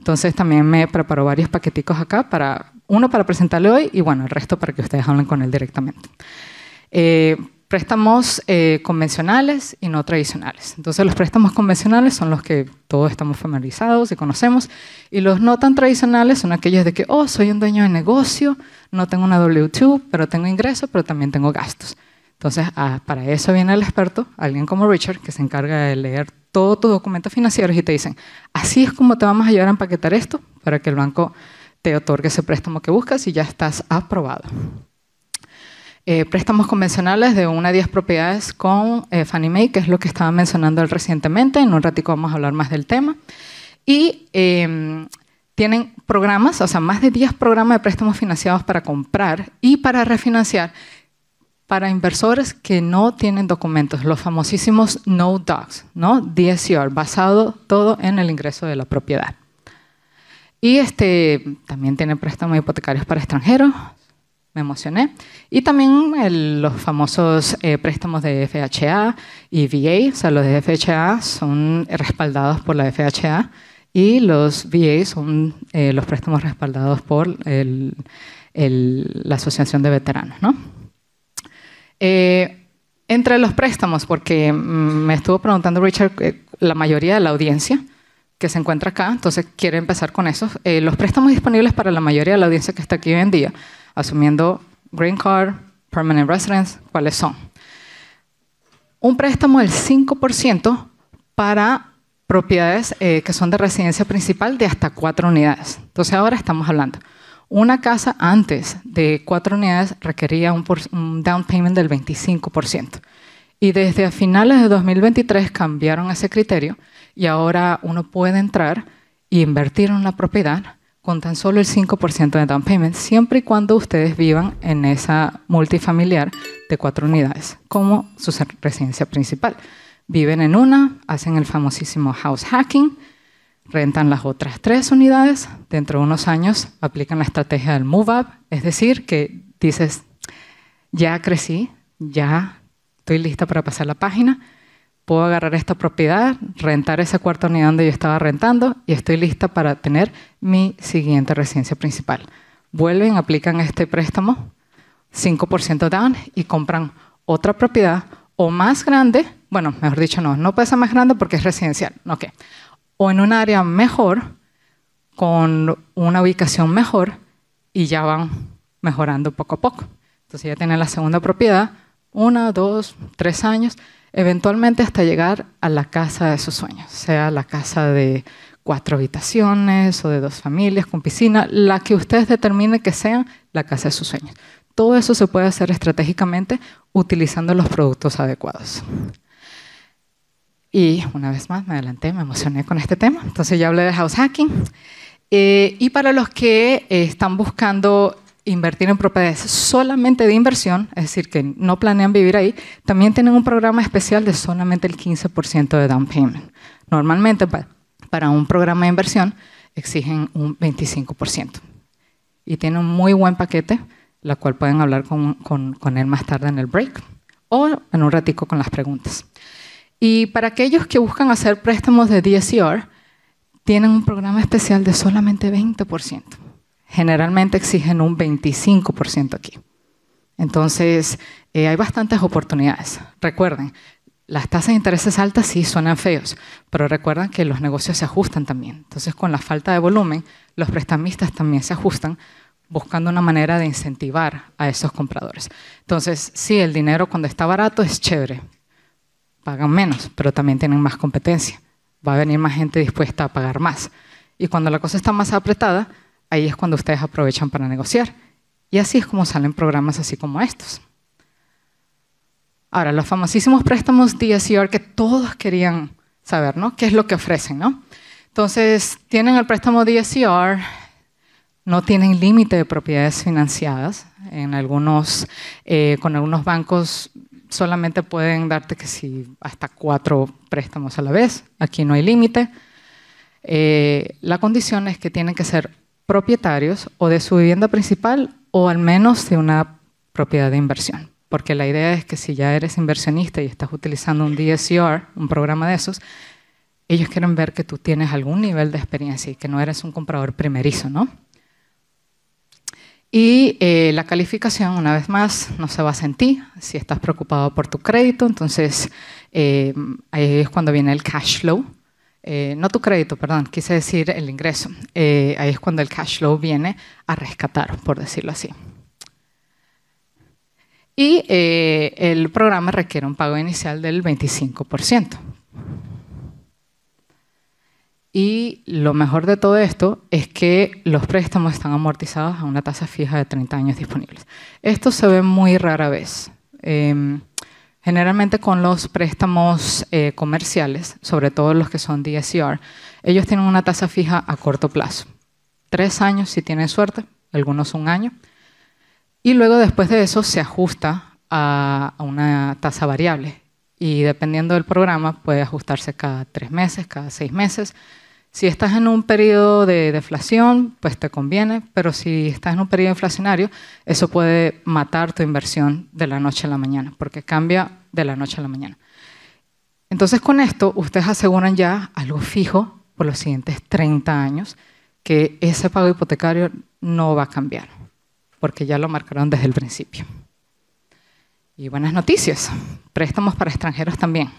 [SPEAKER 1] Entonces también me preparó varios paqueticos acá, para, uno para presentarle hoy y bueno, el resto para que ustedes hablen con él directamente. Eh, préstamos eh, convencionales y no tradicionales. Entonces los préstamos convencionales son los que todos estamos familiarizados y conocemos, y los no tan tradicionales son aquellos de que, oh, soy un dueño de negocio, no tengo una W2, pero tengo ingresos, pero también tengo gastos. Entonces, ah, para eso viene el experto, alguien como Richard, que se encarga de leer todos tus documentos financieros y te dicen, así es como te vamos a ayudar a empaquetar esto para que el banco te otorgue ese préstamo que buscas y ya estás aprobado. Eh, préstamos convencionales de una a 10 propiedades con eh, Fannie Mae, que es lo que estaba mencionando él recientemente. En un ratico vamos a hablar más del tema. Y em, tienen programas, o sea, más de 10 programas de préstamos financiados para comprar y para refinanciar para inversores que no tienen documentos, los famosísimos no docs, ¿no? DSCR, basado todo en el ingreso de la propiedad. Y este, también tiene préstamos hipotecarios para extranjeros, me emocioné. Y también los famosos eh, préstamos de FHA y VA, o sea, los de FHA son respaldados por la FHA y los VA son eh, los préstamos respaldados por la Asociación de Veteranos, ¿no? Eh, entre los préstamos, porque mm, me estuvo preguntando Richard, la mayoría de la audiencia, que se encuentra acá, entonces quiero empezar con esos. los préstamos disponibles para la mayoría de la audiencia que está aquí hoy en día asumiendo green card, permanent residence, cuáles son. Un préstamo del 5% para propiedades eh, que son de residencia principal de hasta cuatro unidades. Entonces ahora estamos hablando. Una casa antes de cuatro unidades requería un, down payment del 25%. Y desde a finales de 2023 cambiaron ese criterio y ahora uno puede entrar e invertir en la propiedad con tan solo el 5% de down payment, siempre y cuando ustedes vivan en esa multifamiliar de cuatro unidades, como su residencia principal. Viven en una, hacen el famosísimo house hacking, rentan las otras tres unidades, dentro de unos años aplican la estrategia del move up, es decir, que dices, ya crecí, ya estoy lista para pasar la página, puedo agarrar esta propiedad, rentar esa cuarta unidad donde yo estaba rentando y estoy lista para tener mi siguiente residencia principal. Vuelven, aplican este préstamo, 5% down y compran otra propiedad o más grande, bueno, mejor dicho, no, no puede ser más grande porque es residencial, ok. O en un área mejor, con una ubicación mejor y ya van mejorando poco a poco. Entonces ya tienen la segunda propiedad, una, dos, tres años eventualmente hasta llegar a la casa de sus sueños, sea la casa de cuatro habitaciones o de dos familias con piscina, la que ustedes determinen que sea la casa de sus sueños. Todo eso se puede hacer estratégicamente utilizando los productos adecuados. Y una vez más me adelanté, me emocioné con este tema, entonces ya hablé de house hacking. Eh, y para los que eh, están buscando invertir en propiedades solamente de inversión, es decir, que no planean vivir ahí, también tienen un programa especial de solamente el 15% de down payment. Normalmente para un programa de inversión exigen un 25%. Y tienen un muy buen paquete, la cual pueden hablar con, él más tarde en el break o en un ratico con las preguntas. Y para aquellos que buscan hacer préstamos de DSCR, e tienen un programa especial de solamente 20% generalmente exigen un 25% aquí. Entonces, eh, hay bastantes oportunidades. Recuerden, las tasas de intereses altas sí suenan feos, pero recuerden que los negocios se ajustan también. Entonces, con la falta de volumen, los prestamistas también se ajustan buscando una manera de incentivar a esos compradores. Entonces, sí, el dinero cuando está barato es chévere, pagan menos, pero también tienen más competencia, va a venir más gente dispuesta a pagar más. Y cuando la cosa está más apretada, ahí es cuando ustedes aprovechan para negociar. Y así es como salen programas así como estos. Ahora, los famosísimos préstamos DSCR que todos querían saber, ¿no? ¿Qué es lo que ofrecen, no? Entonces, tienen el préstamo DSCR, no tienen límite de propiedades financiadas. En algunos, eh, con algunos bancos solamente pueden darte que si hasta cuatro préstamos a la vez. Aquí no hay límite. Eh, la condición es que tienen que ser propietarios o de su vivienda principal o al menos de una propiedad de inversión. Porque la idea es que si ya eres inversionista y estás utilizando un DSCR, un programa de esos, ellos quieren ver que tú tienes algún nivel de experiencia y que no eres un comprador primerizo, ¿no? Y eh, la calificación, una vez más, no se basa en ti. Si estás preocupado por tu crédito, entonces eh, ahí es cuando viene el cash flow, eh, no tu crédito, perdón, quise decir el ingreso. Eh, ahí es cuando el cash flow viene a rescatar, por decirlo así. Y eh, el programa requiere un pago inicial del 25%. Y lo mejor de todo esto es que los préstamos están amortizados a una tasa fija de 30 años disponibles. Esto se ve muy rara vez. Em, Generalmente con los préstamos eh, comerciales, sobre todo los que son DSCR, ellos tienen una tasa fija a corto plazo. Tres años si tienen suerte, algunos un año. Y luego después de eso se ajusta a una tasa variable. Y dependiendo del programa puede ajustarse cada tres meses, cada seis meses si estás en un periodo de deflación, pues te conviene, pero si estás en un periodo inflacionario, eso puede matar tu inversión de la noche a la mañana, porque cambia de la noche a la mañana. Entonces con esto ustedes aseguran ya algo fijo por los siguientes 30 años, que ese pago hipotecario no va a cambiar, porque ya lo marcaron desde el principio. Y buenas noticias, préstamos para extranjeros también.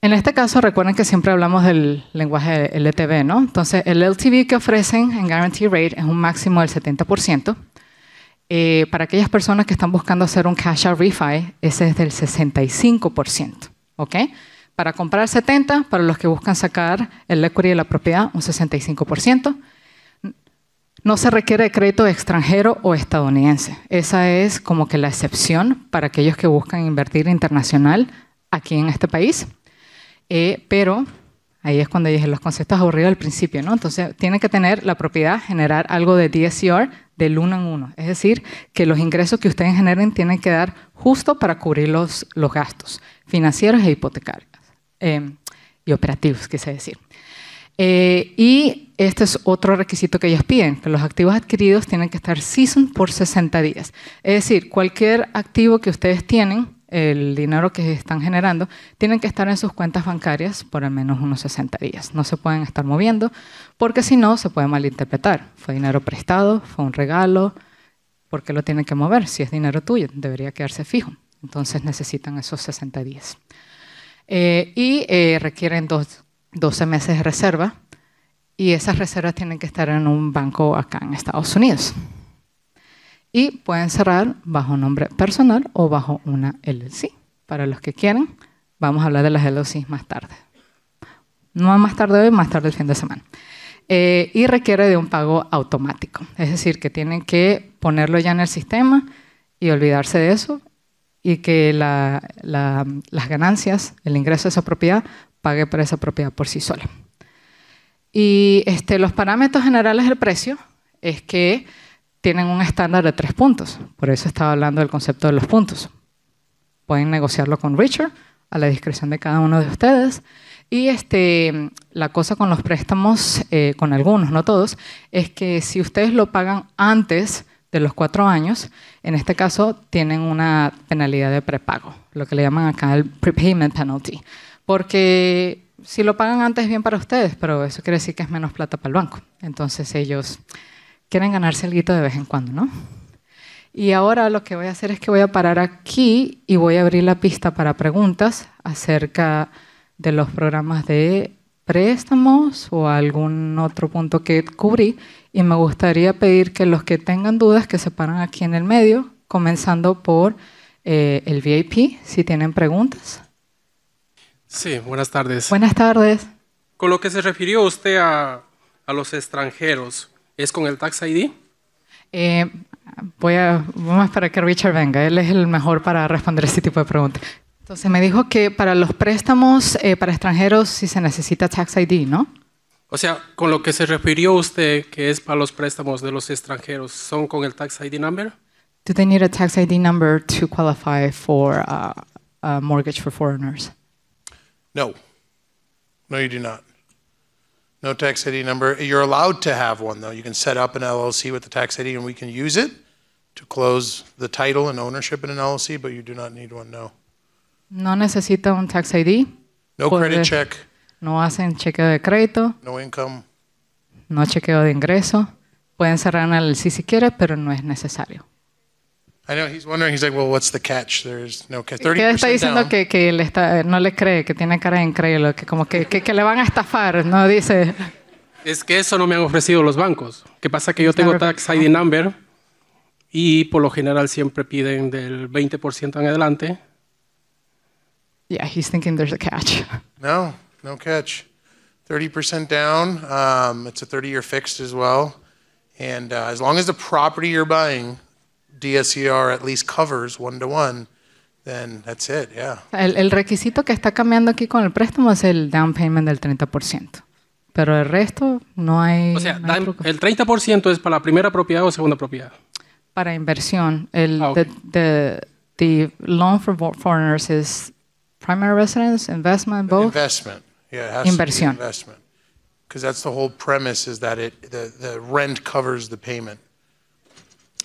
[SPEAKER 1] En este caso, recuerden que siempre hablamos del lenguaje LTV, ¿no? Entonces, el LTV que ofrecen en Guarantee Rate es un máximo del 70%. Eh, para aquellas personas que están buscando hacer un cash out refi, ese es del 65%, ¿ok? Para comprar 70, para los que buscan sacar el equity de la propiedad, un 65%. No se requiere crédito extranjero o estadounidense. Esa es como que la excepción para aquellos que buscan invertir internacional aquí en este país. Eh, pero ahí es cuando dije los conceptos aburridos al principio, ¿no? Entonces, tiene que tener la propiedad generar algo de DSCR del uno en uno. Es decir, que los ingresos que ustedes generen tienen que dar justo para cubrir los, los gastos financieros e hipotecarios em, y operativos, quise decir. Eh, y este es otro requisito que ellos piden, que los activos adquiridos tienen que estar season por 60 días. Es decir, cualquier activo que ustedes tienen el dinero que están generando, tienen que estar en sus cuentas bancarias por al menos unos 60 días. No se pueden estar moviendo porque si no se puede malinterpretar. Fue dinero prestado, fue un regalo, ¿por qué lo tienen que mover? Si es dinero tuyo, debería quedarse fijo. Entonces necesitan esos 60 días. Eh, y eh, requieren dos, 12 meses de reserva y esas reservas tienen que estar en un banco acá en Estados Unidos y pueden cerrar bajo nombre personal o bajo una LLC. Para los que quieran, vamos a hablar de las LLC más tarde. No más tarde hoy, más tarde el fin de semana. Eh, y requiere de un pago automático. Es decir, que tienen que ponerlo ya en el sistema y olvidarse de eso y que las ganancias, el ingreso de esa propiedad, pague por esa propiedad por sí sola. Y este, los parámetros generales del precio es que tienen un estándar de tres puntos. Por eso estaba hablando del concepto de los puntos. Pueden negociarlo con Richard a la discreción de cada uno de ustedes. Y este, la cosa con los préstamos, eh, con algunos, no todos, es que si ustedes lo pagan antes de los cuatro años, en este caso tienen una penalidad de prepago, lo que le llaman acá el prepayment penalty. Porque si lo pagan antes es bien para ustedes, pero eso quiere decir que es menos plata para el banco. Entonces ellos quieren ganarse el guito de vez en cuando, ¿no? Y ahora lo que voy a hacer es que voy a parar aquí y voy a abrir la pista para preguntas acerca de los programas de préstamos o algún otro punto que cubrí. Y me gustaría pedir que los que tengan dudas que se paran aquí en el medio, comenzando por eh, el VIP, si tienen preguntas.
[SPEAKER 3] Sí, buenas tardes. Buenas tardes. Con lo que se refirió usted a los extranjeros, ¿Es con el Tax ID?
[SPEAKER 1] Eh, voy a, vamos a que Richard venga. Él es el mejor para responder este tipo de preguntas. Entonces me dijo que para los préstamos eh, para extranjeros sí se necesita Tax ID, ¿no? O sea, con lo
[SPEAKER 3] que se refirió usted, que es para los préstamos de los extranjeros, ¿son con el Tax ID number?
[SPEAKER 1] Do they need a Tax ID number to qualify for uh, a mortgage for foreigners?
[SPEAKER 2] No. No, you do not. No tax ID number. You're allowed to have one, though. You can set up an LLC with the tax ID, and we can use it to close the title and ownership in an LLC, but you do not need one, no.
[SPEAKER 1] No necesita un tax ID.
[SPEAKER 2] No credit check,
[SPEAKER 1] No hacen chequeo de crédito, no income. no chequeo de ingreso. Pueden cerrar el LLC si quieren, pero no es necesario.
[SPEAKER 2] I know he's wondering. He's like, well, what's the catch? There's no catch. 30% ¿Qué está diciendo que,
[SPEAKER 1] que le está, no le cree, que tiene cara de increíble, que como que, que, que le van a estafar, no dice.
[SPEAKER 2] Es
[SPEAKER 3] que eso no me han ofrecido los bancos. ¿Qué pasa? Que yo tengo tax ID number y por lo general siempre piden del 20% en adelante.
[SPEAKER 1] Yeah, he's thinking there's a catch.
[SPEAKER 2] <laughs> No, no catch. 30% down. Um, it's a 30-year fixed as well. And uh, as long as the property you're buying DSER at least covers one to one, then that's it, yeah. El, el
[SPEAKER 1] requisito que está cambiando aquí con el préstamo es el down payment del 30%. Pero el resto no hay.
[SPEAKER 3] O sea, no hay el 30% es para la primera propiedad o segunda propiedad.
[SPEAKER 1] Para inversión. El, ah, okay. the, the, the, loan for foreigners is primary residence, investment, both. Investment. Yeah, Inversión.
[SPEAKER 2] investment. Because that's the whole premise is that it, the, the rent covers the payment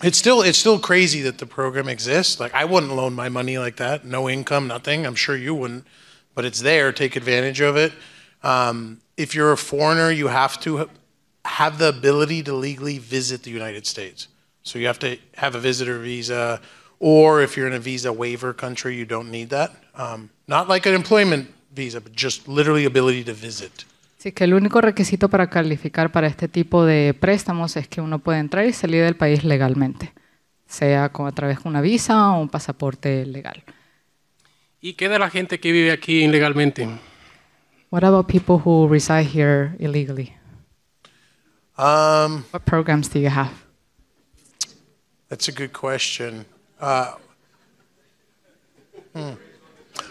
[SPEAKER 2] it's still it's still crazy that the program exists. Like I wouldn't loan my money like that, no income, nothing. I'm sure you wouldn't, but it's there. Take advantage of it. Um, if you're a foreigner, you have to have the ability to legally visit the United States. So you have to have a visitor visa, or if you're in a visa waiver country, you don't need that. Um, not like an employment visa, but just literally ability to visit.
[SPEAKER 1] Sí, que el único requisito para calificar para este tipo de préstamos es que uno puede entrar y salir del país legalmente, sea a través de una visa o un pasaporte legal.
[SPEAKER 3] ¿Y qué de la gente que vive
[SPEAKER 2] aquí ilegalmente?
[SPEAKER 1] What about people who reside here illegally?
[SPEAKER 2] Um, what programs do you have? That's a good question. Uh, hmm.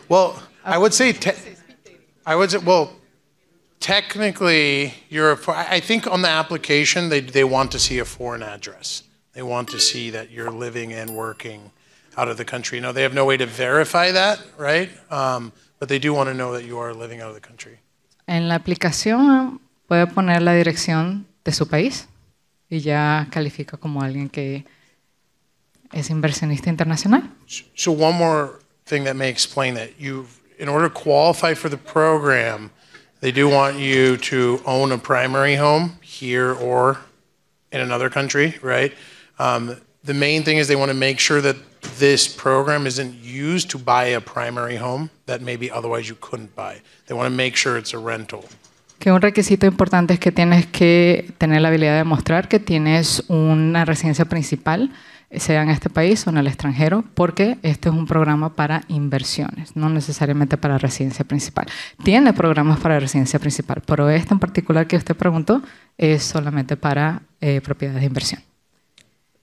[SPEAKER 2] Well, I would say, I would well, technically, you're, a, I think on the application, they, they want to see a foreign address. They want to see that you're living and working out of the country. Now, they have no way to verify that, right? Um, but they do want to know that you are living out of the country.
[SPEAKER 1] En la aplicación puede poner la dirección de su país y ya califica como alguien que es inversionista internacional.
[SPEAKER 2] So one more thing that may explain that you, in order to qualify for the program, they do want you to own a primary home here or in another country, right? Um, the main thing is they want to make sure that this program isn't used to buy a primary home that maybe otherwise you couldn't buy. They want to make sure it's a rental.
[SPEAKER 1] Que un requisito importante es que tienes que tener la habilidad de mostrar que tienes una residencia principal. sea en este país o en el extranjero, porque este es un programa para inversiones, no necesariamente para residencia principal. Tiene programas para residencia principal, pero este en particular que usted preguntó es solamente para eh, propiedades de inversión.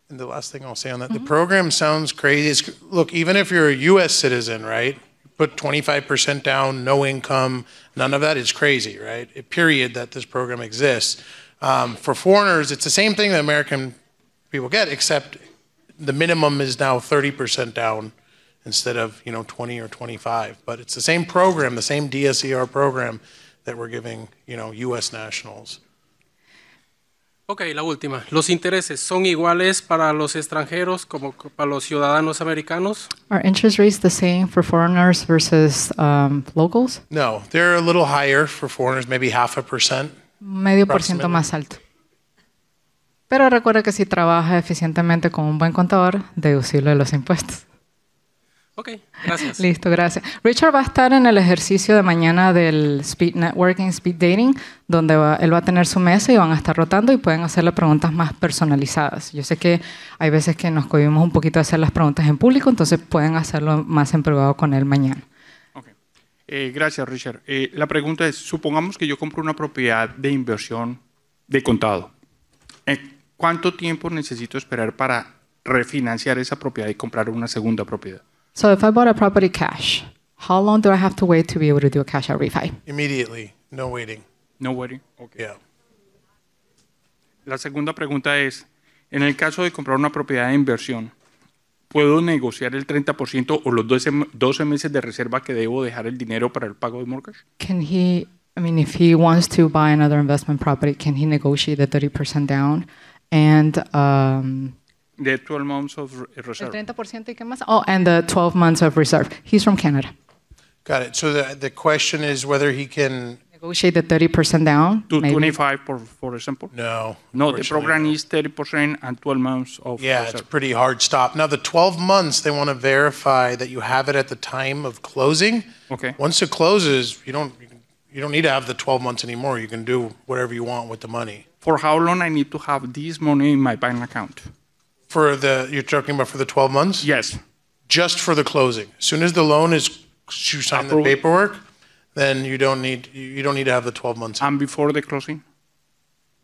[SPEAKER 2] And the last thing I'll say on that, the program sounds crazy. look, even if you're a U.S. citizen, right? Put 25% down, no income, none of that is crazy, right? A period that this program exists. Um, for foreigners, it's the same thing that American people get, except the minimum is now 30% down instead of you know 20 or 25. But it's the same program, the same DSER program that we're giving you know U.S. nationals.
[SPEAKER 3] Ok, la última. ¿Los intereses son iguales para los extranjeros como
[SPEAKER 2] para los ciudadanos americanos?
[SPEAKER 1] Are interest rates the same for foreigners versus um,
[SPEAKER 2] locals? No, they're a little higher for foreigners, maybe half a percent.
[SPEAKER 1] Medio por ciento más alto. Pero recuerda que si trabaja eficientemente con un buen contador, deducible los impuestos. Ok, gracias. <laughs> Listo, gracias. Richard va a estar en el ejercicio de mañana del Speed Networking, Speed Dating, donde él va a tener su mesa y van a estar rotando y pueden hacerle preguntas más personalizadas. Yo sé que hay veces que nos cohibimos un poquito de hacer las preguntas en público, entonces pueden hacerlo más en privado con él mañana.
[SPEAKER 4] Eh, gracias, Richard. Eh, la pregunta es, supongamos que yo compro una propiedad de inversión de contado. Eh, ¿cuánto tiempo necesito esperar para refinanciar esa propiedad y comprar una segunda propiedad?
[SPEAKER 1] So if I bought a property cash, how long do I have to wait to be able to do a cash out refi?
[SPEAKER 4] Immediately, no waiting. No waiting. Okay. La segunda pregunta es, en el caso de comprar una propiedad de inversión, ¿puedo negociar el 30% o los 12, meses de reserva que debo dejar el dinero para el pago de mortgage?
[SPEAKER 1] Can he I mean if he wants to buy another investment property, can he negotiate the 30% down? and um,
[SPEAKER 4] the 12 months of eh, reserve.
[SPEAKER 1] El 30% y qué más? Oh, and the
[SPEAKER 2] 12 months of reserve.
[SPEAKER 1] He's from Canada.
[SPEAKER 2] Got it. So the, the question is whether he can
[SPEAKER 1] negotiate the 30% down? To maybe? 25,
[SPEAKER 2] for, for example? No. No, the program is 30% and 12 months of. Yeah, reserve. it's pretty hard stop. Now, the 12 months, they want to verify that you have it at the time of closing. Okay. Once it closes, you don't, you don't need to have the 12 months anymore. You can do whatever you want with the money for how long I need to have this money in my bank account. For the you're talking about for the 12 months? Yes. Just for the closing. As soon as the loan is you sign Approved. the paperwork, then you don't need you don't need to have the 12 months. And before the closing?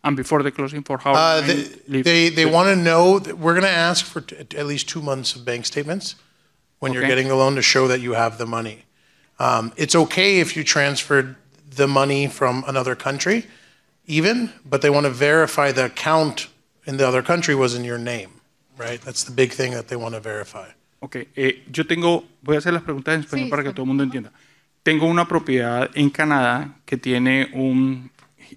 [SPEAKER 2] And before the closing for how uh, they, they, they want to know we're going to ask for at least 2 months of bank statements when okay. you're getting the loan to show that you have the money. Um, it's okay if you transferred the money from another country even, but they want to verify the account in the other country was in your name, right? That's the big thing that they want to verify. Ok, eh, yo tengo, voy a hacer las preguntas en español sí, para que todo el mundo entienda. Tengo
[SPEAKER 4] una propiedad en Canadá que tiene un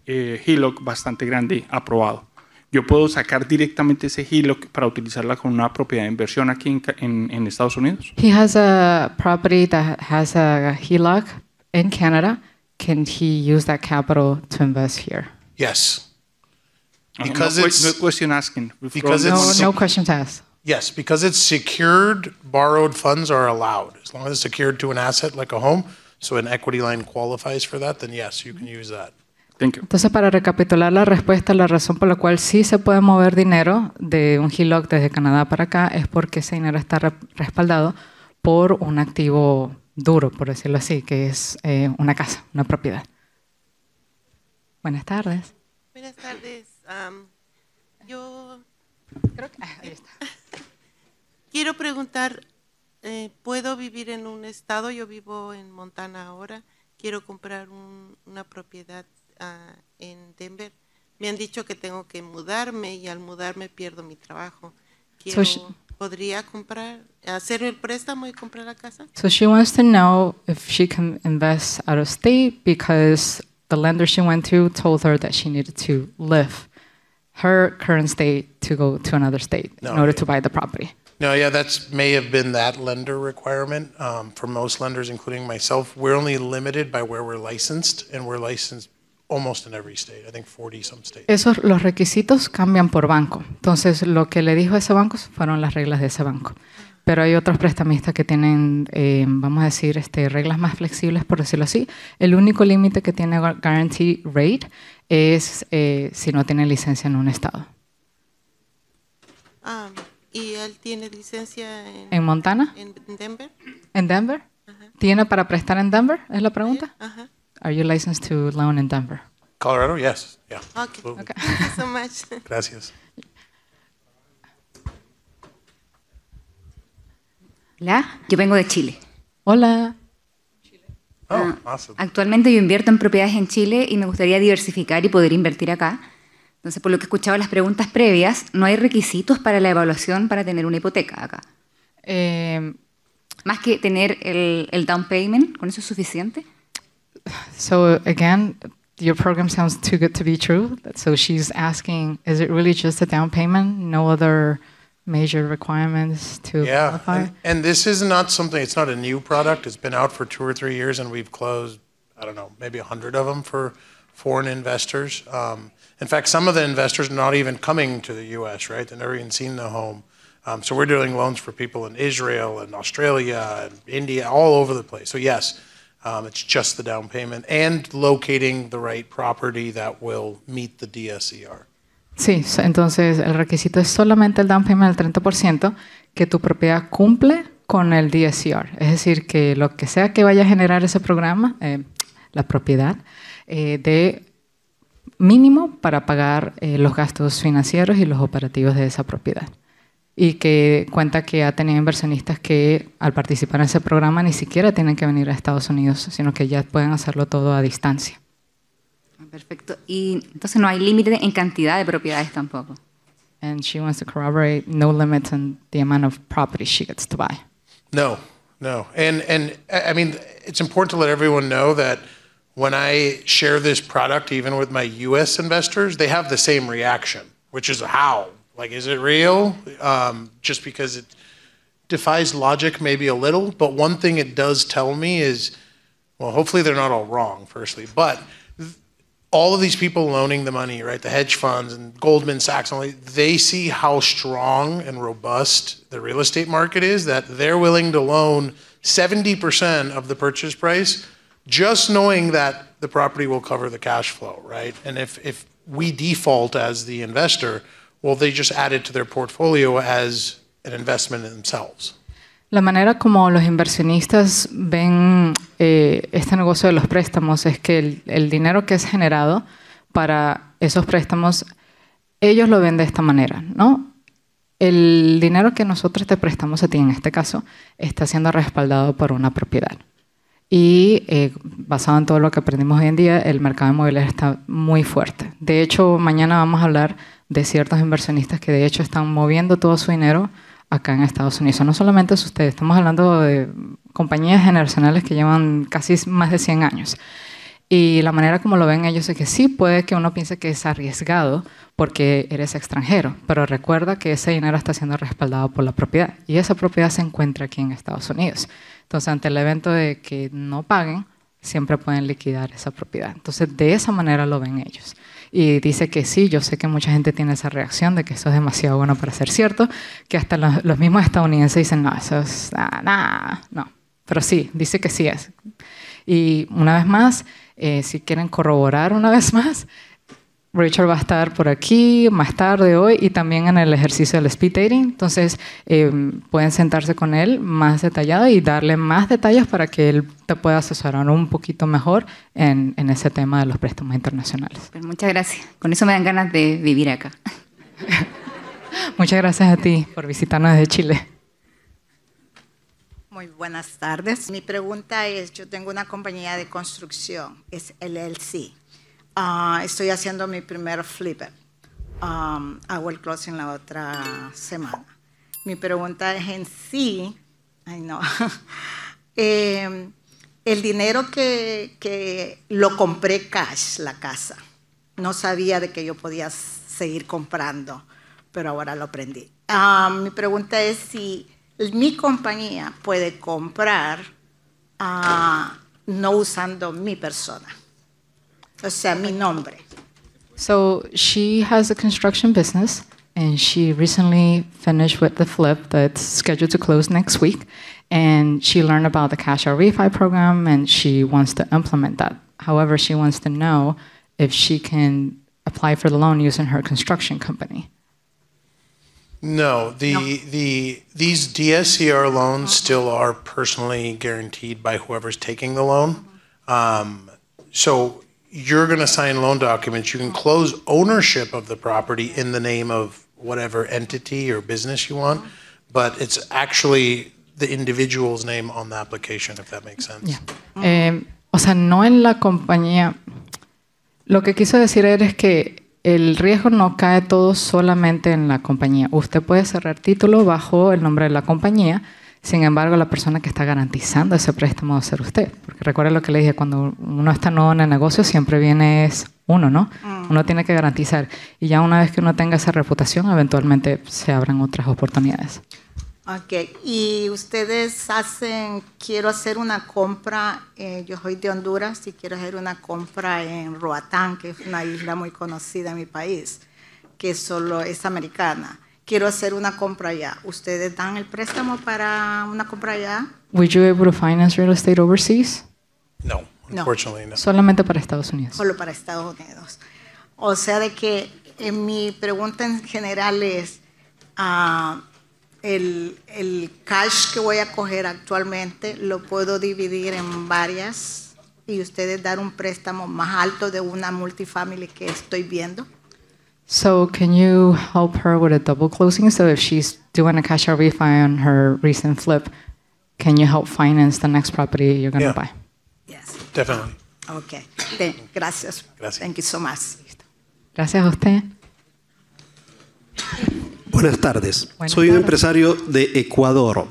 [SPEAKER 4] eh, HELOC bastante grande aprobado. Yo puedo sacar directamente ese HELOC para utilizarla con una propiedad de inversión aquí en, en, en Estados Unidos.
[SPEAKER 1] He has a property that has a HELOC in Canada. Can he use that capital to invest here?
[SPEAKER 4] Yes.
[SPEAKER 2] Because no, it's no question asking. Because no, it's, no
[SPEAKER 1] questions asked.
[SPEAKER 2] Yes, because it's secured, borrowed funds are allowed as long as it's secured to an asset like a home. So an equity line qualifies for that, then yes, you can mm-hmm. use that. Thank
[SPEAKER 1] you. Entonces, para recapitular la respuesta, la razón por la cual sí se puede mover dinero de un HELOC desde Canadá para acá es porque ese dinero está respaldado por un activo duro, por decirlo así, que es eh, una casa, una propiedad. Buenas tardes. Buenas tardes. yo
[SPEAKER 5] creo que ah, <laughs> Quiero preguntar, eh, ¿puedo vivir en un estado? Yo vivo en Montana ahora. Quiero comprar una propiedad ah, en Denver. Me han dicho que tengo que mudarme y al mudarme pierdo mi trabajo. ¿Podría comprar, hacer el préstamo y comprar la casa?
[SPEAKER 1] So she wants to know if she can invest out of state because the lender she went to told her that she needed to live her current state to go to another state no, in order to buy the property.
[SPEAKER 2] No, yeah, that's may have been that lender requirement um, for most lenders, including myself. We're only limited by where we're licensed, and we're licensed almost in every state. I think 40 some states. Esos
[SPEAKER 1] los requisitos cambian por banco. Entonces, lo que le dijo ese banco fueron las reglas de ese banco. pero hay otros prestamistas que tienen, eh, vamos a decir, este, reglas más flexibles, por decirlo así. El único límite que tiene Guarantee Rate es eh, si no tiene licencia en un estado.
[SPEAKER 5] Ah, ¿y él tiene licencia
[SPEAKER 2] en, ¿En Montana? ¿En Denver?
[SPEAKER 1] ¿En Denver? ¿Tiene para prestar en Denver? Es la pregunta. Are you licensed to loan in Denver?
[SPEAKER 2] Colorado, yes. Yeah. Okay. okay. <laughs> Gracias.
[SPEAKER 1] Hola, yo vengo de Chile. Hola. Oh, ah, Actualmente yo invierto en propiedades en Chile y me gustaría diversificar y poder invertir acá. Entonces, por lo que he escuchado las preguntas previas, no hay requisitos para la evaluación para tener una hipoteca acá. Eh, Más que tener el, el down payment, ¿con eso es suficiente? So again, your program sounds too good to be true. So she's asking, is it really just a down payment? No other. major requirements to yeah. qualify. And,
[SPEAKER 2] and this is not something, it's not a new product. It's been out for two or three years, and we've closed, I don't know, maybe 100 of them for foreign investors. Um, in fact, some of the investors are not even coming to the US, right? They've never even seen the home. Um, so we're doing loans for people in Israel and Australia and India, all over the place. So, yes, um, it's just the down payment and locating the right property that will meet the DSER.
[SPEAKER 1] Sí, entonces el requisito es solamente el down payment del 30% que tu propiedad cumple con el DSCR. Es decir, que lo que sea que vaya a generar ese programa, eh, la propiedad, eh, de mínimo para pagar eh, los gastos financieros y los operativos de esa propiedad. Y que cuenta que ha tenido inversionistas que al participar en ese programa ni siquiera tienen que venir a Estados Unidos, sino que ya pueden hacerlo todo a distancia. perfecto. Y entonces no hay límite en
[SPEAKER 2] cantidad de propiedades tampoco.
[SPEAKER 1] And she wants to corroborate no limit on the amount of property she gets to buy.
[SPEAKER 2] No, no. And and I mean it's important to let everyone know that when I share this product even with my US investors, they have the same reaction, which is how? Like is it real? Um, just because it defies logic maybe a little, but one thing it does tell me is well, hopefully they're not all wrong, firstly, but all of these people loaning the money, right? The hedge funds and Goldman Sachs, only they see how strong and robust the real estate market is that they're willing to loan 70% of the purchase price, just knowing that the property will cover the cash flow, right? And if, if we default as the investor, well, they just add it to their portfolio as an investment in themselves.
[SPEAKER 1] La manera como los inversionistas ven eh, este negocio de los préstamos es que el, dinero que es generado para esos préstamos, ellos lo ven de esta manera, ¿no? El dinero que nosotros te prestamos a ti en este caso está siendo respaldado por una propiedad. Y eh, basado en todo lo que aprendimos hoy en día, el mercado inmobiliario está muy fuerte. De hecho, mañana vamos a hablar de ciertos inversionistas que de hecho están moviendo todo su dinero acá en Estados Unidos. No solamente es usted, estamos hablando de compañías generacionales que llevan casi más de 100 años. Y la manera como lo ven ellos es que sí puede que uno piense que es arriesgado porque eres extranjero, pero recuerda que ese dinero está siendo respaldado por la propiedad y esa propiedad se encuentra aquí en Estados Unidos. Entonces, ante el evento de que no paguen, siempre pueden liquidar esa propiedad. Entonces, de esa manera lo ven ellos y dice que sí, yo sé que mucha gente tiene esa reacción de que eso es demasiado bueno para ser cierto, que hasta los, mismos estadounidenses dicen, no, eso es ah, nada, no, pero sí, dice que sí es. Y una vez más, eh, si quieren corroborar una vez <laughs> más, Richard va a estar por aquí más tarde hoy y también en el ejercicio del speed dating. Entonces, em, pueden sentarse con él más detallado y darle más detalles para que él te pueda asesorar un poquito mejor en, en ese tema de los préstamos internacionales. Pues muchas gracias. Con eso me dan ganas de vivir acá. <laughs> muchas gracias a ti por visitarnos desde Chile.
[SPEAKER 6] Muy buenas tardes. Mi pregunta es, yo tengo una compañía de construcción, es LLC Ah, estoy haciendo mi primer flipper. hago el closing la otra semana. Mi pregunta es en sí, ay no, <laughs> em, el dinero que, lo compré cash, la casa, no sabía de que yo podía seguir comprando, pero ahora lo aprendí. mi pregunta es si mi compañía puede comprar ah, no usando mi persona. o sea, mi nombre. So she
[SPEAKER 1] has a construction business and she recently finished with the flip that's scheduled to close next week. And she learned about the Cash Out Refi program and she wants to implement that. However, she wants to know if she can apply for the loan using her construction company.
[SPEAKER 2] No, the no. the these DSCR loans still are personally guaranteed by whoever's taking the loan. Um, so you're going to sign loan documents. You can close ownership of the property in the name of whatever entity or business you want, but it's actually the individual's name on the application, if that makes sense.
[SPEAKER 1] Yeah. Eh, o sea, no en la compañía. Lo que quiso decir él es que el riesgo no cae todo solamente en la compañía. Usted puede cerrar título bajo el nombre de la compañía, sin embargo, la persona que está garantizando ese préstamo va a ser usted. Porque recuerda lo que le dije, cuando uno está nuevo en el negocio, siempre viene es uno, ¿no? Mm. Uno tiene que garantizar. Y ya una vez que uno tenga esa reputación, eventualmente se abran otras oportunidades.
[SPEAKER 6] Ok, y ustedes hacen, quiero hacer una compra, eh, yo soy de Honduras y quiero hacer una compra en Roatán, que es una isla muy conocida en mi país, que solo es americana quiero hacer una compra allá. ¿Ustedes dan el préstamo para una compra allá?
[SPEAKER 1] Would you able to finance real estate overseas?
[SPEAKER 2] No, unfortunately no. Solamente
[SPEAKER 1] para Estados Unidos. Solo
[SPEAKER 6] para Estados Unidos. O sea de que en eh, mi pregunta en general es ah, el, el cash que voy a coger actualmente lo puedo dividir en varias y ustedes dar un préstamo más alto de una multifamily que estoy viendo.
[SPEAKER 1] So can you help her with a double closing? So if she's doing a cash out refi on her recent flip, can you help finance the next property you're going to yeah. buy?
[SPEAKER 2] Yes.
[SPEAKER 6] Definitely. Okay. Thank, gracias. gracias. Thank you so much.
[SPEAKER 1] Gracias a usted.
[SPEAKER 5] Buenas tardes. Buenas Soy tardes. un empresario de Ecuador.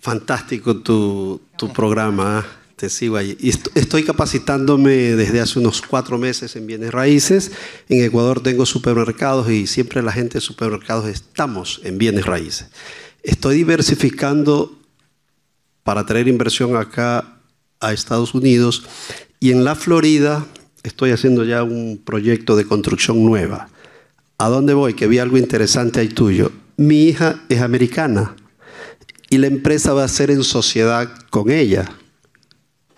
[SPEAKER 5] Fantástico tu, tu programa. Te sigo ahí. estoy capacitándome desde hace unos cuatro meses en bienes raíces. En Ecuador tengo supermercados y siempre la gente de supermercados estamos en bienes raíces. Estoy diversificando para traer inversión acá a Estados Unidos y en la Florida estoy haciendo ya un proyecto de construcción nueva. ¿A dónde voy? Que vi algo interesante ahí tuyo. Mi hija es americana y la empresa va a ser en sociedad con ella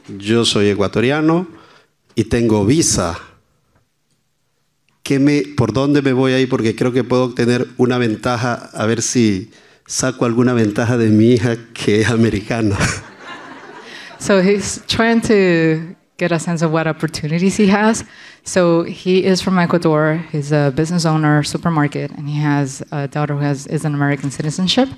[SPEAKER 5] yo soy ecuatoriano y tengo visa. ¿Qué me, ¿Por dónde me voy ahí? Porque creo que puedo obtener una ventaja, a ver si saco alguna ventaja de mi hija que es americana. <laughs>
[SPEAKER 1] So he's trying to get a sense of what opportunities he has. So he is from Ecuador. He's a business owner, supermarket, and he has a daughter who has, is an American citizenship.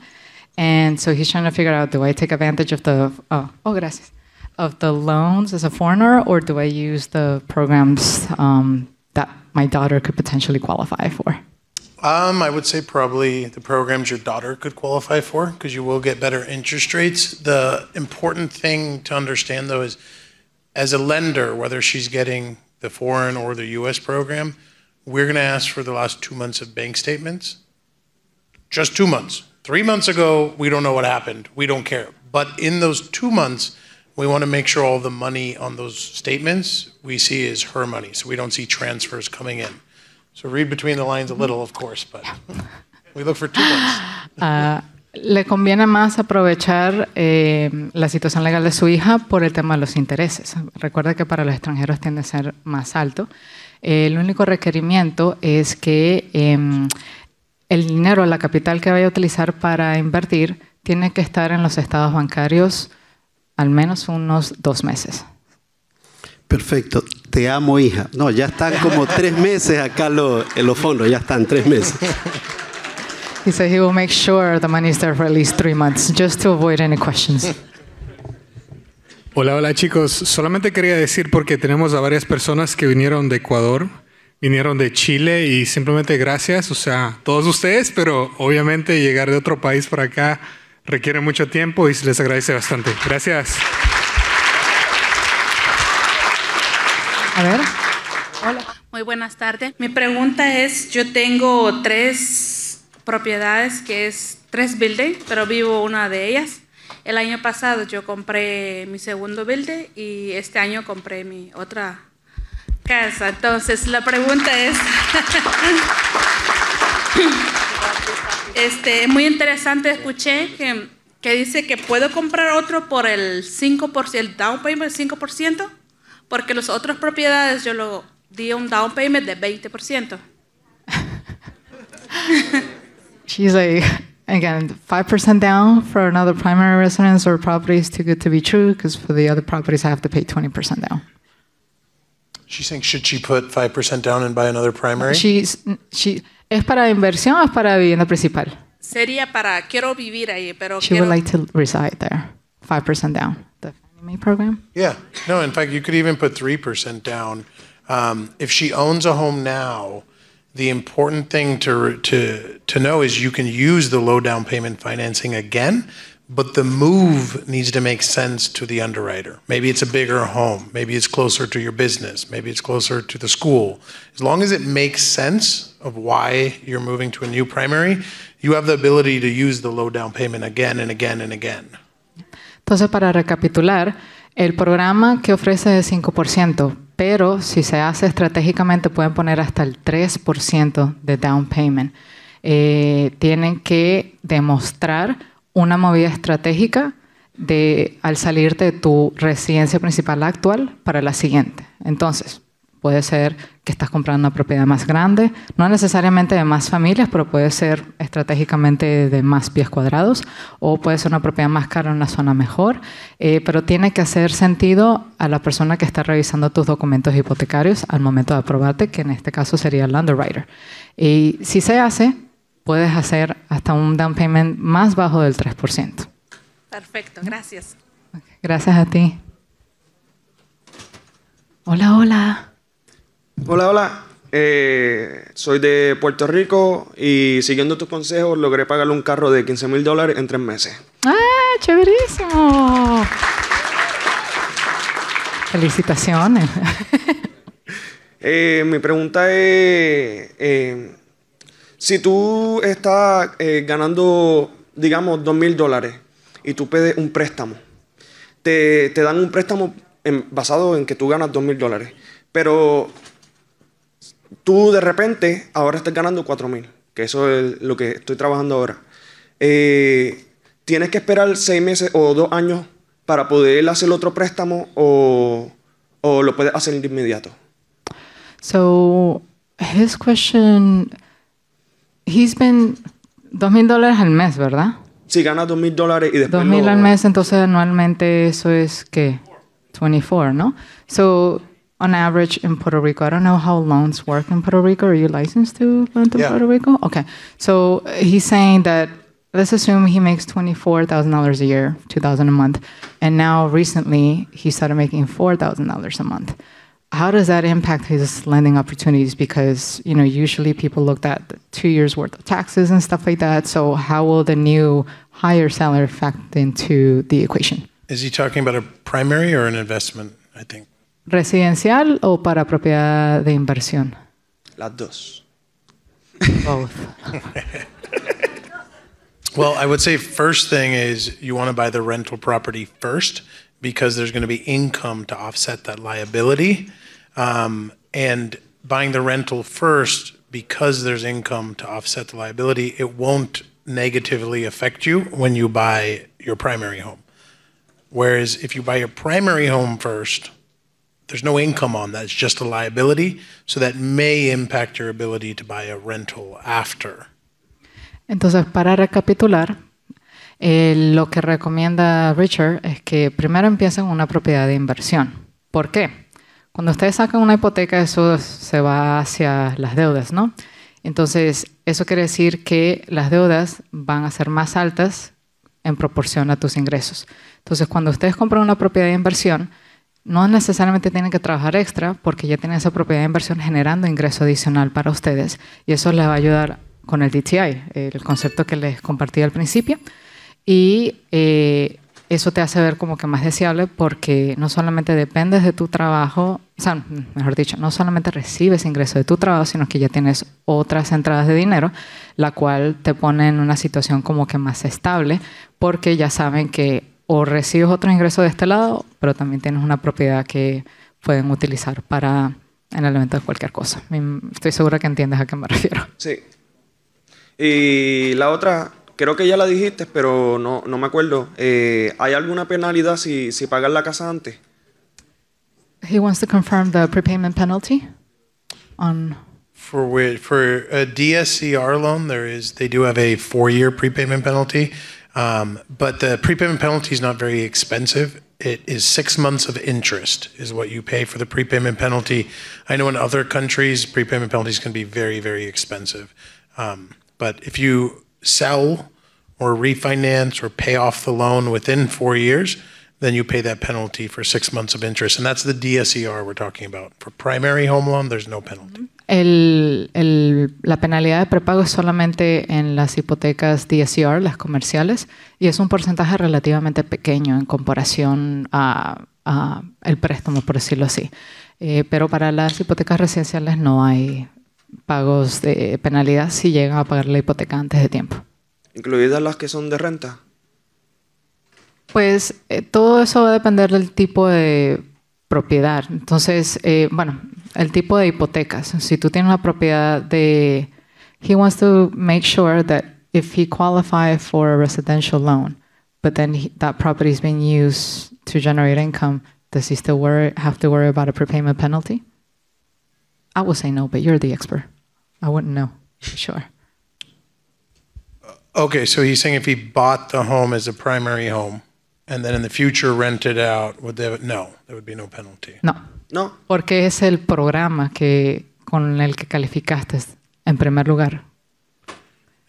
[SPEAKER 1] And so he's trying to figure out, do I take advantage of the... oh, oh gracias. of the loans as a foreigner, or do I use the programs um, that my daughter could potentially qualify for?
[SPEAKER 2] Um, I would say probably the programs your daughter could qualify for because you will get better interest rates. The important thing to understand though is as a lender, whether she's getting the foreign or the US program, we're going to ask for the last two months of bank statements. Just two months. Three months ago, we don't know what happened. We don't care. But in those two months, We want to make sure all the money on those statements we see is her money, so we don't see transfers coming in. So read between the lines a little, of course, but <laughs> we look for two <gasps>
[SPEAKER 1] ah, le conviene más aprovechar eh, la situación legal de su hija por el tema de los intereses. Recuerda que para los extranjeros tiende a ser más alto. el único requerimiento es que em, el dinero, la capital que vaya a utilizar para invertir, tiene que estar en los estados bancarios al menos unos dos meses.
[SPEAKER 5] Perfecto. Te amo, hija. No, ya están como <laughs> tres meses acá lo, en los fondos, ya están tres meses. <laughs>
[SPEAKER 1] He said he will make sure the money is there for at least three months, just to avoid any questions.
[SPEAKER 5] Hola, hola chicos. Solamente
[SPEAKER 3] quería decir porque tenemos a varias personas que vinieron de Ecuador, vinieron de Chile y simplemente gracias, o sea, todos ustedes, pero obviamente llegar de otro país para acá requiere mucho tiempo y se les agradece bastante. Gracias.
[SPEAKER 1] A ver.
[SPEAKER 6] Hola. Muy buenas tardes. Mi pregunta es, yo tengo tres propiedades que es tres buildings, pero vivo una de ellas. El año pasado yo compré mi segundo building y este año compré mi otra casa. Entonces la pregunta es <laughs> Este, muy interesante, escuché que, dice que puedo comprar otro por el 5%, el down payment del 5%, porque las otras propiedades yo lo di un down payment de 20%. <laughs>
[SPEAKER 1] She's like, again, 5% down for another primary residence or property is too good to be true because for the other properties I have to pay 20%
[SPEAKER 2] down. She's saying, should she put 5% down and buy another primary? She's,
[SPEAKER 1] she, ¿Es para inversión o es para vivienda principal?
[SPEAKER 2] Sería para quiero vivir ahí, pero She quiero... would like
[SPEAKER 1] to reside there. 5% down. The Fannie Mae program?
[SPEAKER 2] Yeah. No, in fact, you could even put 3% down. Um, if she owns a home now, the important thing to, to, to know is you can use the low down payment financing again but the move needs to make sense to the underwriter. Maybe it's a bigger home. Maybe it's closer to your business. Maybe it's closer to the school. As long as it makes sense of why you're moving to a new primary, you have the ability to use the low down payment again and again and again.
[SPEAKER 1] Entonces, para recapitular, el programa que ofrece es 5%, pero si se hace estratégicamente pueden poner hasta el 3% de down payment. Eh, tienen que demostrar una movida estratégica de al salir de tu residencia principal actual para la siguiente. Entonces, puede ser que estás comprando una propiedad más grande, no necesariamente de más familias, pero puede ser estratégicamente de más pies cuadrados, o puede ser una propiedad más cara en una zona mejor, eh, pero tiene que hacer sentido a la persona que está revisando tus documentos hipotecarios al momento de aprobarte, que en este caso sería el underwriter. Y si se hace, puedes hacer hasta un down payment más bajo del 3%.
[SPEAKER 6] Perfecto, gracias.
[SPEAKER 1] Gracias a ti. Hola, hola. Hola, hola. Eh, soy
[SPEAKER 7] de Puerto Rico y siguiendo tus consejos logré pagarle un carro de 15 mil dólares en tres meses.
[SPEAKER 1] ¡Ah, chéverísimo! Felicitaciones. <laughs>
[SPEAKER 7] Eh, mi pregunta es, eh, si tú estás eh, ganando, digamos, dos mil dólares y tú pedes un préstamo, te, dan un préstamo basado en que tú ganas dos mil dólares, pero tú de repente ahora estás ganando cuatro mil, que eso es lo que estoy trabajando ahora. Eh, tienes que esperar seis meses o dos años para poder hacer otro préstamo o, lo puedes hacer de inmediato.
[SPEAKER 1] So his question. He's been dos mil dólares al mes, ¿verdad? Sí, gana dos
[SPEAKER 7] mil dólares y después. Dos mil al
[SPEAKER 1] mes, entonces anualmente eso es que 24, ¿no? So on average in Puerto Rico. I don't know how loans work in Puerto Rico. Are you licensed to loan to yeah. Puerto Rico? Okay. So he's saying that let's assume he makes twenty-four thousand dollars a year, two thousand a month, and now recently he started making four thousand dollars a month how does that impact his lending opportunities? Because you know, usually people looked at two years worth of taxes and stuff like that. So how will the new higher salary factor into the equation?
[SPEAKER 2] Is he talking about a primary or an investment? I think.
[SPEAKER 1] Residencial o para propiedad de inversión.
[SPEAKER 2] Las dos. Both. <laughs> well, I would say first thing is you want to buy the rental property first because there's going to be income to offset that liability um, and buying the rental first because there's income to offset the liability, it won't negatively affect you when you buy your primary home. Whereas if you buy your primary home first, there's no income on that, it's just a liability. So that may impact your ability to buy a rental after.
[SPEAKER 1] Entonces, para recapitular, eh, lo que recomienda Richard es que primero empiecen una propiedad de inversión. ¿Por qué? Cuando ustedes sacan una hipoteca, eso se va hacia las deudas, ¿no? Entonces, eso quiere decir que las deudas van a ser más altas en proporción a tus ingresos. Entonces, cuando ustedes compran una propiedad de inversión, no necesariamente tienen que trabajar extra porque ya tienen esa propiedad de inversión generando ingreso adicional para ustedes y eso les va a ayudar con el DTI, el concepto que les compartí al principio. Y eh, eso te hace ver como que más deseable porque no solamente dependes de tu trabajo, o sea, mejor dicho, no solamente recibes ingreso de tu trabajo, sino que ya tienes otras entradas de dinero, la cual te pone en una situación como que más estable porque ya saben que o recibes otro ingreso de este lado, pero también tienes una propiedad que pueden utilizar para el elemento de cualquier cosa. Estoy segura que entiendes a qué me refiero.
[SPEAKER 7] Sí. Y la otra Creo que ya la dijiste, pero no, no me acuerdo. Eh, ¿Hay alguna penalidad si, si pagas la casa antes?
[SPEAKER 1] He wants to confirm the prepayment penalty on.
[SPEAKER 2] For which, for a DSCR loan, there is they do have a four-year prepayment penalty, um, but the prepayment penalty is not very expensive. It is six months of interest is what you pay for the prepayment penalty. I know in other countries, prepayment penalties can be very, very expensive. Um, but if you sell or refinance or pay off the loan within four years, then you pay that penalty for six months of interest. And that's the DSER we're talking about. For primary home loan, there's no penalty.
[SPEAKER 1] El, el, la penalidad de prepago es solamente en las hipotecas DSCR, las comerciales, y es un porcentaje relativamente pequeño en comparación a, a el préstamo, por decirlo así. Eh, pero para las hipotecas residenciales no hay pagos de penalidad si llegan a pagar la hipoteca antes de tiempo.
[SPEAKER 7] ¿Incluidas las que son de renta?
[SPEAKER 1] Pues eh, todo eso va a depender del tipo de propiedad. Entonces, eh, bueno, el tipo de hipotecas. Si tú tienes una propiedad de... He wants to make sure that if he qualifies for a residential loan, but then that property is being used to generate income, does he still worry, have to worry about a prepayment penalty? I will say no, but you're the expert. I wouldn't know
[SPEAKER 2] for sure. Uh, okay, so he's saying if he bought the home as a primary home and then in the future rented out, would there, no, there would be no penalty.
[SPEAKER 1] No. No. Porque es el programa que con el que calificaste en primer lugar.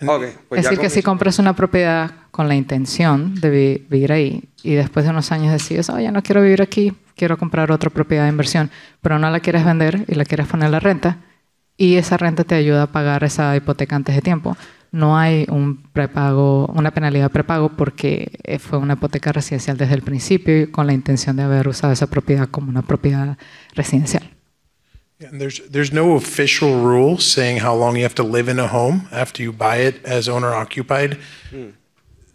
[SPEAKER 7] Okay, pues es decir, que si
[SPEAKER 1] compras una propiedad con la intención de vivir ahí y después de unos años decides, oh, ya no quiero vivir aquí, quiero comprar otra propiedad de inversión, pero no la quieres vender y la quieres poner la renta, y esa renta te ayuda a pagar esa hipoteca antes de tiempo. No hay un prepago, una penalidad prepago porque eh, fue una hipoteca residencial desde el principio y con la intención de haber usado esa propiedad como una propiedad residencial.
[SPEAKER 2] there's there's no official rule saying how long you have to live in a home after you buy it as owner occupied. Hmm.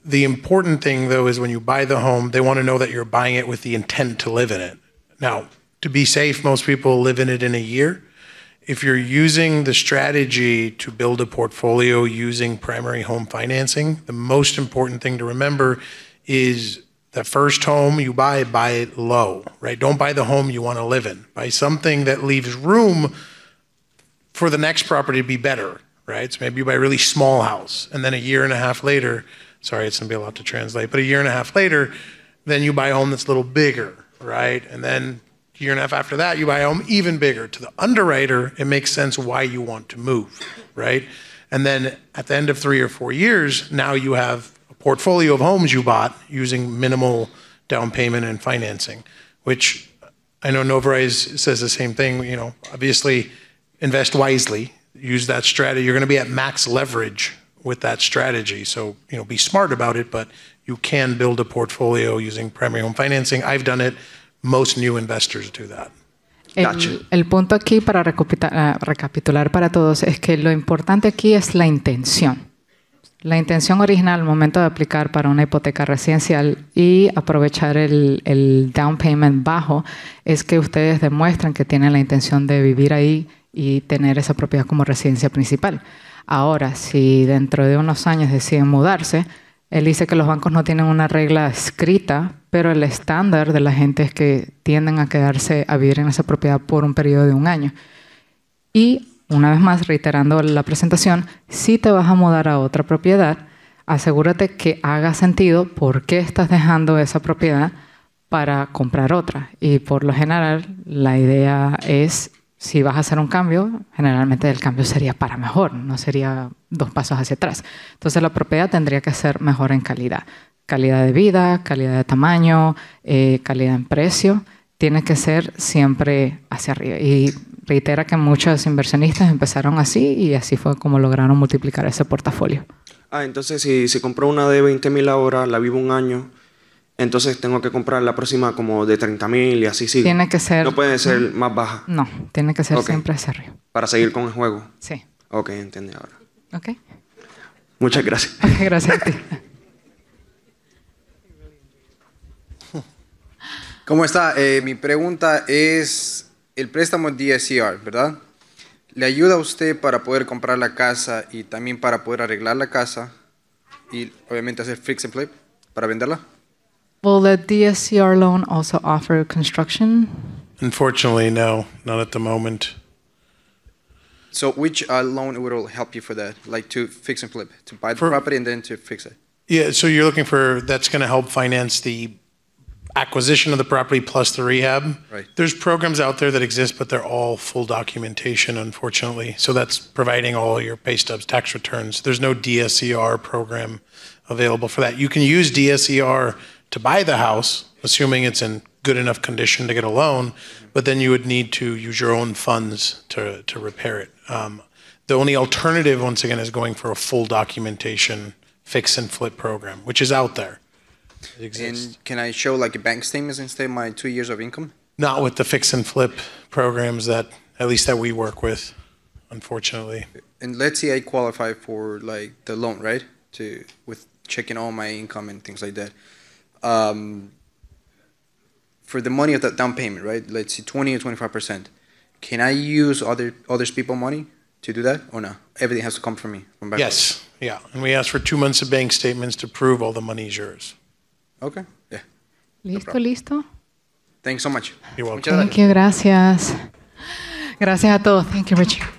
[SPEAKER 2] The important thing, though, is when you buy the home, they want to know that you're buying it with the intent to live in it. Now, to be safe, most people live in it in a year. If you're using the strategy to build a portfolio using primary home financing, the most important thing to remember is the first home you buy, buy it low, right? Don't buy the home you want to live in. Buy something that leaves room for the next property to be better, right? So maybe you buy a really small house, and then a year and a half later, Sorry, it's going to be a lot to translate. But a year and a half later, then you buy a home that's a little bigger, right? And then a year and a half after that, you buy a home even bigger. To the underwriter, it makes sense why you want to move, right? And then at the end of three or four years, now you have a portfolio of homes you bought using minimal down payment and financing, which I know Novarize says the same thing. You know, obviously, invest wisely, use that strategy. You're going to be at max leverage with that strategy. So, you know, be smart about it, but you can build a portfolio using primary home financing. I've done it. Most new investors do that.
[SPEAKER 1] El, punto aquí para ah, recapitular para todos es que lo importante aquí es la intención. La intención original al momento de aplicar para una hipoteca residencial y aprovechar el, el down payment bajo es que ustedes demuestran que tienen la intención de vivir ahí y tener esa propiedad como residencia principal. Ahora, si dentro de unos años deciden mudarse, él dice que los bancos no tienen una regla escrita, pero el estándar de la gente es que tienden a quedarse a vivir en esa propiedad por un periodo de un año. Y una vez más, reiterando la presentación, si te vas a mudar a otra propiedad, asegúrate que haga sentido por qué estás dejando esa propiedad para comprar otra. Y por lo general, la idea es si vas a hacer un cambio, generalmente el cambio sería para mejor, no sería dos pasos hacia atrás. Entonces la propiedad tendría que ser mejor en calidad. Calidad de vida, calidad de tamaño, eh, calidad en precio, tiene que ser siempre hacia arriba. Y reitera que muchos inversionistas empezaron así y así fue como lograron multiplicar ese portafolio.
[SPEAKER 7] Ah, entonces si se compró una de 20 mil ahora, la vivo un año, entonces tengo que comprar la próxima como de 30 mil y así sigue. Tiene que ser. No puede ser más baja.
[SPEAKER 1] No, tiene que ser siempre hacia arriba.
[SPEAKER 7] Para seguir con el juego. Sí. Ok, entiendo ahora. Ok. Muchas gracias.
[SPEAKER 1] <laughs> gracias a ti.
[SPEAKER 7] <laughs> ¿Cómo está? Eh, mi pregunta es: el préstamo DSCR, ¿verdad? ¿Le ayuda a usted para poder comprar la casa y también para poder arreglar la casa y obviamente hacer fix and flip para
[SPEAKER 2] venderla?
[SPEAKER 1] Will the DSCR loan also offer construction?
[SPEAKER 2] Unfortunately, no, not at the moment. So which uh,
[SPEAKER 7] loan will help you for that, like to fix and flip, to buy the for, property and then to fix it?
[SPEAKER 2] Yeah, so you're looking for, that's going to help finance the acquisition of the property plus the rehab. Right. There's programs out there that exist, but they're all full documentation, unfortunately. So that's providing all your pay stubs, tax returns. There's no DSCR program available for that. You can use DSCR to buy the house, assuming it's in good enough condition to get a loan, but then you would need to use your own funds to, to repair it. Um, the only alternative, once again, is going for a full documentation fix and flip program, which is out there.
[SPEAKER 7] It exists. And can I show like a bank statement instead of my two years of income?
[SPEAKER 2] Not with the fix and flip programs that, at least that we work with, unfortunately.
[SPEAKER 7] And let's say I qualify for like the loan, right? To with checking all my income and things like that um, for the money of that down payment, right? Let's see, 20 or 25%. Can I use other others people money to do that or no? Everything
[SPEAKER 2] has to come from me. From yes, yeah. And we ask for two months of bank statements to prove all the money is yours.
[SPEAKER 1] Okay, yeah. Listo, no listo.
[SPEAKER 2] Thanks so much. You're welcome. Thank you,
[SPEAKER 1] gracias. Gracias a todos. Thank you, Richie.